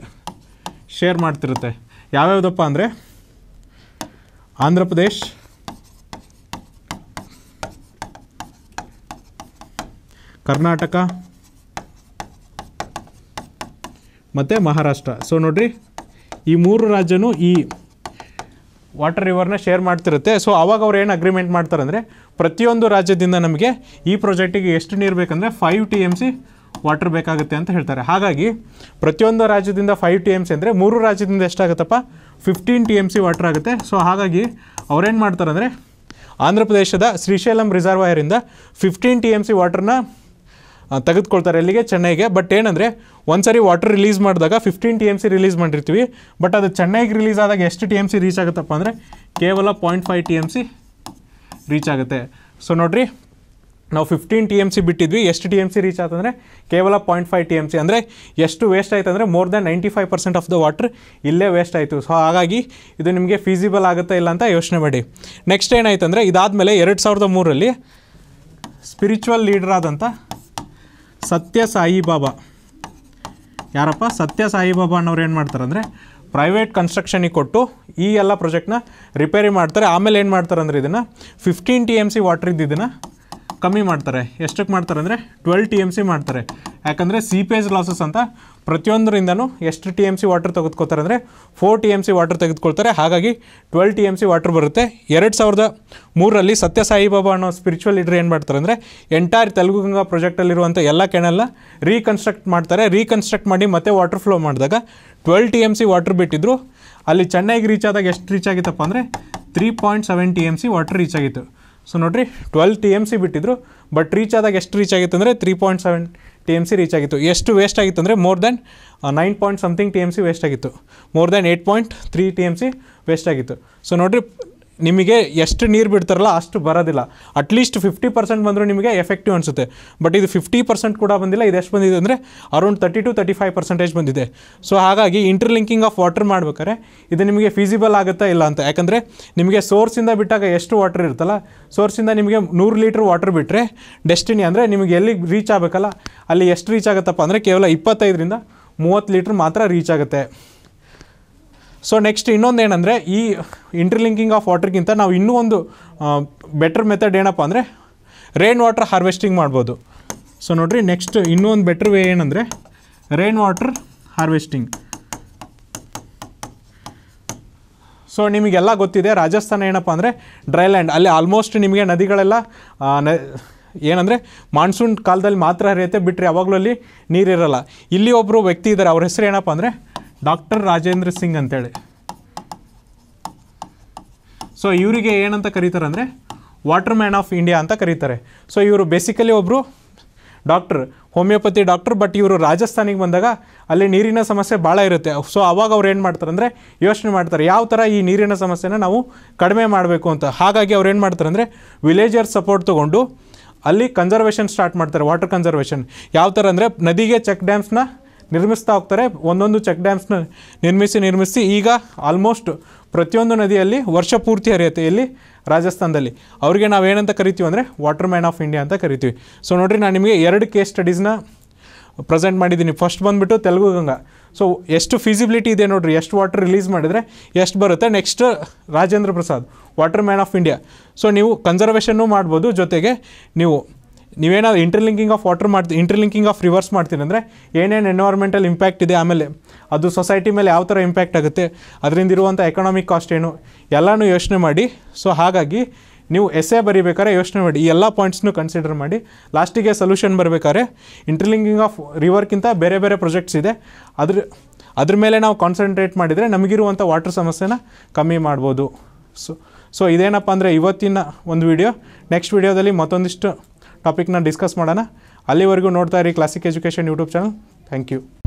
ಶೇರ್ ಮಾಡ್ತಿರುತ್ತೆ ಯಾವ್ಯಾವುದಪ್ಪ ಅಂದರೆ ಆಂಧ್ರ ಪ್ರದೇಶ್ ಕರ್ನಾಟಕ ಮತ್ತು ಮಹಾರಾಷ್ಟ್ರ ಸೊ ನೋಡಿರಿ ಈ ಮೂರು ರಾಜ್ಯನೂ ಈ ವಾಟರ್ ರಿವರ್ನ ಶೇರ್ ಮಾಡ್ತಿರುತ್ತೆ ಸೊ ಅವಾಗ ಅವ್ರು ಏನು ಅಗ್ರಿಮೆಂಟ್ ಮಾಡ್ತಾರೆ ಅಂದರೆ ಪ್ರತಿಯೊಂದು ರಾಜ್ಯದಿಂದ ನಮಗೆ ಈ ಪ್ರಾಜೆಕ್ಟಿಗೆ ಎಷ್ಟು ನೀರು ಬೇಕಂದರೆ five T M C water ಬೇಕಾಗುತ್ತೆ ಅಂತ ಹೇಳ್ತಾರೆ ಹಾಗಾಗಿ ಪ್ರತಿಯೊಂದು ರಾಜ್ಯದಿಂದ ಫೈವ್ ಟಿ ಎಮ್ ಸಿ ಅಂದರೆ ಮೂರು ರಾಜ್ಯದಿಂದ ಎಷ್ಟಾಗುತ್ತಪ್ಪ fifteen T M C water ಆಗುತ್ತೆ ಸೊ ಹಾಗಾಗಿ ಅವ್ರೇನು ಮಾಡ್ತಾರೆ ಅಂದರೆ ಆಂಧ್ರ ಪ್ರದೇಶದ ಶ್ರೀಶೈಲಂ ರಿಸರ್ವಾಯರಿಂದ ಫಿಫ್ಟೀನ್ ಟಿ ಎಮ್ ಸಿ ವಾಟರ್ನ ತೆಗೆದುಕೊಳ್ತಾರೆ ಅಲ್ಲಿಗೆ ಚೆನ್ನೈಗೆ ಬಟ್ ಏನಂದರೆ ಒಂದು ಸಾರಿ ವಾಟರ್ ರಿಲೀಸ್ ಮಾಡಿದಾಗ fifteen T M C release ಮಾಡಿರ್ತೀವಿ ಬಟ್ ಅದು ಚೆನ್ನೈಗೆ ರಿಲೀಸ್ ಆದಾಗ ಎಷ್ಟು ಟಿ ಎಮ್ ಸಿ ರೀಚ್ ಆಗುತ್ತಪ್ಪ ಅಂದರೆ ಕೇವಲ point five T M C reach ಆಗುತ್ತೆ ಸೊ ನೋಡಿರಿ ನಾವು ಫಿಫ್ಟೀನ್ ಟಿ ಎಮ್ ಸಿ ಬಿಟ್ಟಿದ್ವಿ ಎಷ್ಟು ಟಿ ಎಮ್ ಸಿ ರೀಚ್ ಆಯ್ತಂದರೆ ಕೇವಲ point five T M C ಅಂದರೆ ಎಷ್ಟು ವೇಸ್ಟ್ ಆಯ್ತು ಅಂದರೆ more than ninety five percent of the water ಇಲ್ಲೇ ವೇಸ್ಟ್ ಆಯಿತು ಸೊ ಹಾಗಾಗಿ ಇದು ನಿಮಗೆ ಫೀಸಿಬಲ್ ಆಗುತ್ತಾ ಇಲ್ಲ ಅಂತ ಯೋಚನೆ ಮಾಡಿ ನೆಕ್ಸ್ಟ್ ಏನಾಯ್ತು ಅಂದರೆ ಇದಾದಮೇಲೆ ಎರಡು ಸಾವಿರದ ಮೂರರಲ್ಲಿ ಸ್ಪಿರಿಚುವಲ್ ಲೀಡರ್ ಆದಂಥ ಸತ್ಯ ಸಾಯಿಬಾಬಾ ಯಾರಪ್ಪ ಸತ್ಯ ಸಾಯಿಬಾಬಾ ಅನ್ನೋರು ಏನು ಮಾಡ್ತಾರೆ ಅಂದರೆ ಪ್ರೈವೇಟ್ ಕನ್ಸ್ಟ್ರಕ್ಷನಿಗೆ ಕೊಟ್ಟು ಈ ಎಲ್ಲ ಪ್ರಾಜೆಕ್ಟ್ನ ರಿಪೇರಿ ಮಾಡ್ತಾರೆ ಆಮೇಲೆ ಏನು ಮಾಡ್ತಾರೆ ಅಂದರೆ ಇದನ್ನು ಫಿಫ್ಟೀನ್ ಟಿ ಎಮ್ ಸಿ ವಾಟ್ರಿದ್ದು ಇದನ್ನು ಕಮ್ಮಿ ಮಾಡ್ತಾರೆ ಎಷ್ಟಕ್ಕೆ ಮಾಡ್ತಾರೆ ಅಂದರೆ ಟ್ವೆಲ್ ಟಿ ಎಮ್ ಸಿ ಮಾಡ್ತಾರೆ ಯಾಕಂದರೆ ಸೀಪೇಜ್ ಲಾಸಸ್ ಅಂತ ಪ್ರತಿಯೊಂದರಿಂದನೂ ಎಷ್ಟು ಟಿ ಎಮ್ ಸಿ ವಾಟರ್ ತೆಗೆದುಕೊಳ್ತಾರೆ ಅಂದರೆ four T M C water ತೆಗೆದುಕೊಳ್ತಾರೆ ಹಾಗಾಗಿ twelve T M C water ಬರುತ್ತೆ ಎರಡು ಸಾವಿರದ ಮೂರರಲ್ಲಿ ಸತ್ಯ ಸಾಯಿಬಾಬಾ ಅನ್ನೋ ಸ್ಪಿರಿಚುವಲ್ ಲೀಡ್ರ್ ಏನು ಮಾಡ್ತಾರೆ ಅಂದರೆ ಎಂಟೈರ್ ತೆಲುಗು ಗಂಗಾ ಪ್ರಾಜೆಕ್ಟಲ್ಲಿರುವಂಥ ಎಲ್ಲ ಕೆಣೆಲ್ಲ ರೀಕನ್ಸ್ಟ್ರಕ್ಟ್ ಮಾಡ್ತಾರೆ ರೀಕನ್ಸ್ಟ್ರಕ್ಟ್ ಮಾಡಿ ಮತ್ತೆ ವಾಟರ್ ಫ್ಲೋ ಮಾಡಿದಾಗ twelve T M C water ಬಿಟ್ಟಿದ್ರು ಅಲ್ಲಿ ಚೆನ್ನೈಗೆ ರೀಚ್ ಆದಾಗ ಎಷ್ಟು ರೀಚ್ ಆಗಿತ್ತಪ್ಪ ಅಂದರೆ three point seven T M C water reach ಆಗಿತ್ತು ಸೊ ನೋಡಿರಿ ಟ್ವೆಲ್ ಟಿ ಎಮ್ ಸಿ ಬಿಟ್ಟಿದ್ರು ಬಟ್ ರೀಚ್ ಆದಾಗ ಎಷ್ಟು ರೀಚ್ ಆಗಿತ್ತು ಅಂದರೆ three point seven T M C reach ಆಗಿತ್ತು ಎಷ್ಟು ವೇಸ್ಟ್ ಆಗಿತ್ತು ಅಂದರೆ more than nine point something T M C waste ಆಗಿತ್ತು more than eight point three T M C waste ಆಗಿತ್ತು ಸೊ ನೋಡಿರಿ ನಿಮಗೆ ಎಷ್ಟು ನೀರು ಬಿಡ್ತಾರಲ್ಲ ಅಷ್ಟು ಬರೋದಿಲ್ಲ ಅಟ್ಲೀಸ್ಟ್ ಫಿಫ್ಟಿ ಪರ್ಸೆಂಟ್ ಬಂದರೂ ನಿಮಗೆ ಎಫೆಕ್ಟಿವ್ ಅನಿಸುತ್ತೆ ಬಟ್ ಇದು ಫಿಫ್ಟಿ ಪರ್ಸೆಂಟ್ ಕೂಡ ಬಂದಿಲ್ಲ ಇದು ಎಷ್ಟು ಬಂದಿದೆ ಅಂದರೆ around thirty two thirty five percentage ಬಂದಿದೆ ಸೊ ಹಾಗಾಗಿ ಇಂಟರ್ಲಿಂಕಿಂಗ್ ಆಫ್ ವಾಟರ್ ಮಾಡ್ಬೇಕಾದ್ರೆ ಇದು ನಿಮಗೆ ಫೀಸಿಬಲ್ ಆಗುತ್ತಾ ಇಲ್ಲ ಅಂತ ಯಾಕಂದರೆ ನಿಮಗೆ ಸೋರ್ಸಿಂದ ಬಿಟ್ಟಾಗ ಎಷ್ಟು ವಾಟರ್ ಇರುತ್ತಲ್ಲ ಸೋರ್ಸಿಂದ ನಿಮಗೆ ನೂರು ಲೀಟ್ರ್ ವಾಟರ್ ಬಿಟ್ಟರೆ ಡೆಸ್ಟಿನಿ ಅಂದರೆ ನಿಮಗೆ ಎಲ್ಲಿ ರೀಚ್ ಆಗಬೇಕಲ್ಲ ಅಲ್ಲಿ ಎಷ್ಟು ರೀಚ್ ಆಗುತ್ತಪ್ಪ ಅಂದರೆ ಕೇವಲ ಇಪ್ಪತ್ತೈದರಿಂದ ಮೂವತ್ತು ಲೀಟ್ರ್ ಮಾತ್ರ ರೀಚ್ ಆಗುತ್ತೆ ಸೊ ನೆಕ್ಸ್ಟ್ ಇನ್ನೊಂದು ಏನಂದರೆ ಈ ಇಂಟರ್ಲಿಂಕಿಂಗ್ ಆಫ್ ವಾಟರ್ಗಿಂತ ನಾವು ಇನ್ನೂ ಒಂದು ಬೆಟರ್ ಮೆಥಡ್ ಏನಪ್ಪ ಅಂದರೆ ರೈನ್ ವಾಟರ್ ಹಾರ್ವೆಸ್ಟಿಂಗ್ ಮಾಡ್ಬೋದು ಸೊ ನೋಡಿರಿ ನೆಕ್ಸ್ಟ್ ಇನ್ನೂ ಒಂದು ಬೆಟ್ರ್ ವೇ ಏನಂದರೆ ರೈನ್ ವಾಟರ್ ಹಾರ್ವೆಸ್ಟಿಂಗ್ ಸೊ ನಿಮಗೆಲ್ಲ ಗೊತ್ತಿದೆ ರಾಜಸ್ಥಾನ ಏನಪ್ಪ ಅಂದರೆ ಡ್ರೈ ಲ್ಯಾಂಡ್ ಅಲ್ಲಿ ಆಲ್ಮೋಸ್ಟ್ ನಿಮಗೆ ನದಿಗಳೆಲ್ಲ ಏನಂದರೆ ಮಾನ್ಸೂನ್ ಕಾಲದಲ್ಲಿ ಮಾತ್ರ ಹರಿಯುತ್ತೆ ಬಿಟ್ಟರೆ ಯಾವಾಗಲೂ ಅಲ್ಲಿ ನೀರಿರಲ್ಲ ಇಲ್ಲಿ ಒಬ್ಬರು ವ್ಯಕ್ತಿ ಇದ್ದಾರೆ ಅವ್ರ ಹೆಸರು ಏನಪ್ಪ ಅಂದರೆ ಡಾಕ್ಟರ್ ರಾಜೇಂದ್ರ ಸಿಂಗ್ ಅಂತೇಳಿ ಸೊ ಇವರಿಗೆ ಏನಂತ ಕರೀತಾರೆ ಅಂದರೆ ವಾಟರ್ ಮ್ಯಾನ್ ಆಫ್ ಇಂಡಿಯಾ ಅಂತ ಕರೀತಾರೆ ಸೊ ಇವರು ಬೇಸಿಕಲಿ ಒಬ್ಬರು ಡಾಕ್ಟರ್ ಹೋಮಿಯೋಪತಿ ಡಾಕ್ಟರ್ ಬಟ್ ಇವರು ರಾಜಸ್ಥಾನಿಗೆ ಬಂದಾಗ ಅಲ್ಲಿ ನೀರಿನ ಸಮಸ್ಯೆ ಭಾಳ ಇರುತ್ತೆ ಸೊ ಅವಾಗ ಅವ್ರು ಏನು ಮಾಡ್ತಾರೆ ಅಂದರೆ ಯೋಚನೆ ಮಾಡ್ತಾರೆ ಯಾವ ಥರ ಈ ನೀರಿನ ಸಮಸ್ಯೆನ ನಾವು ಕಡಿಮೆ ಮಾಡಬೇಕು ಅಂತ ಹಾಗಾಗಿ ಅವ್ರು ಏನು ಮಾಡ್ತಾರೆ ಅಂದರೆ ವಿಲೇಜರ್ ಸಪೋರ್ಟ್ ತೊಗೊಂಡು ಅಲ್ಲಿ ಕನ್ಸರ್ವೇಷನ್ ಸ್ಟಾರ್ಟ್ ಮಾಡ್ತಾರೆ ವಾಟರ್ ಕನ್ಸರ್ವೇಷನ್ ಯಾವ ಥರ ಅಂದರೆ ನದಿಗೆ ಚೆಕ್ ಡ್ಯಾಮ್ಸ್ನ ನಿರ್ಮಿಸ್ತಾ ಹೋಗ್ತಾರೆ ಒಂದೊಂದು ಚೆಕ್ ಡ್ಯಾಮ್ಸ್ನ ನಿರ್ಮಿಸಿ ನಿರ್ಮಿಸಿ ಈಗ ಆಲ್ಮೋಸ್ಟ್ ಪ್ರತಿಯೊಂದು ನದಿಯಲ್ಲಿ ವರ್ಷ ಪೂರ್ತಿ ಹರಿಯುತ್ತೆ ಇಲ್ಲಿ ರಾಜಸ್ಥಾನದಲ್ಲಿ ಅವ್ರಿಗೆ ನಾವು ಏನಂತ ಕರಿತೀವಿ ಅಂದರೆ ವಾಟರ್ ಮ್ಯಾನ್ ಆಫ್ ಇಂಡಿಯಾ ಅಂತ ಕರಿತೀವಿ ಸೊ ನೋಡಿರಿ ನಾನು ನಿಮಗೆ ಎರಡು ಕೇಸ್ ಸ್ಟಡೀಸ್ನ ಪ್ರೆಸೆಂಟ್ ಮಾಡಿದ್ದೀನಿ ಫಸ್ಟ್ ಬಂದುಬಿಟ್ಟು ತೆಲುಗು ಗಂಗಾ ಸೊ ಎಷ್ಟು ಫೀಸಿಬಿಲಿಟಿ ಇದೆ ನೋಡಿರಿ ಎಷ್ಟು ವಾಟರ್ ರಿಲೀಸ್ ಮಾಡಿದರೆ ಎಷ್ಟು ಬರುತ್ತೆ next Rajendra Prasad water man of India so ನೀವು ಕನ್ಸರ್ವೇಷನ್ನು ಮಾಡ್ಬೋದು ಜೊತೆಗೆ ನೀವು ನೀವೇನಾದ್ರು ಇಂಟರ್ಲಿಂಕಿಂಗ್ ಆಫ್ ವಾಟರ್ ಮಾಡ್ತೀವಿ ಇಂಟರ್ಲಿಂಕಿಂಗ್ ಆಫ್ ರಿವರ್ಸ್ ಮಾಡ್ತೀನಿ ಅಂದರೆ ಏನೇನು ಎನ್ವೈರ್ಮೆಂಟಲ್ ಇಂಪ್ಯಾಕ್ಟ್ ಇದೆ ಆಮೇಲೆ ಅದು ಸೊಸೈಟಿ ಮೇಲೆ ಯಾವ ಥರ ಇಂಪ್ಯಾಕ್ಟ್ ಆಗುತ್ತೆ ಅದರಿಂದ ಇರುವಂಥ ಎಕನಾಮಿಕ್ ಕಾಸ್ಟ್ ಏನು ಎಲ್ಲನೂ ಯೋಚನೆ ಮಾಡಿ ಸೊ ಹಾಗಾಗಿ ನೀವು ಎಸ್ಸೆ ಬರಿಬೇಕಾದ್ರೆ ಯೋಚನೆ ಮಾಡಿ ಈ ಎಲ್ಲ ಪಾಯಿಂಟ್ಸ್ನು ಕನ್ಸಿಡರ್ ಮಾಡಿ ಲಾಸ್ಟಿಗೆ ಸೊಲ್ಯೂಷನ್ ಬರಬೇಕಾದ್ರೆ ಇಂಟ್ರಲಿಂಗಿಂಗ್ ಆಫ್ ರಿವರ್ಕ್ಕಿಂತ ಬೇರೆ ಬೇರೆ ಪ್ರೊಜೆಕ್ಟ್ಸ್ ಇದೆ ಅದ್ರ ಅದ್ರ ಮೇಲೆ ನಾವು ಕಾನ್ಸಂಟ್ರೇಟ್ ಮಾಡಿದರೆ ನಮಗಿರುವಂಥ ವಾಟರ್ ಸಮಸ್ಯೆನ ಕಮ್ಮಿ ಮಾಡ್ಬೋದು ಸೊ ಸೊ ಇದೇನಪ್ಪ ಅಂದರೆ ಇವತ್ತಿನ ಒಂದು ವಿಡಿಯೋ ನೆಕ್ಸ್ಟ್ ವಿಡಿಯೋದಲ್ಲಿ ಮತ್ತೊಂದಿಷ್ಟು ಟಾಪಿಕ್ನ ಡಿಸ್ಕಸ್ ಮಾಡೋಣ ಅಲ್ಲಿವರೆಗೂ ನೋಡ್ತಾ ಇರಿ classic education YouTube channel thank you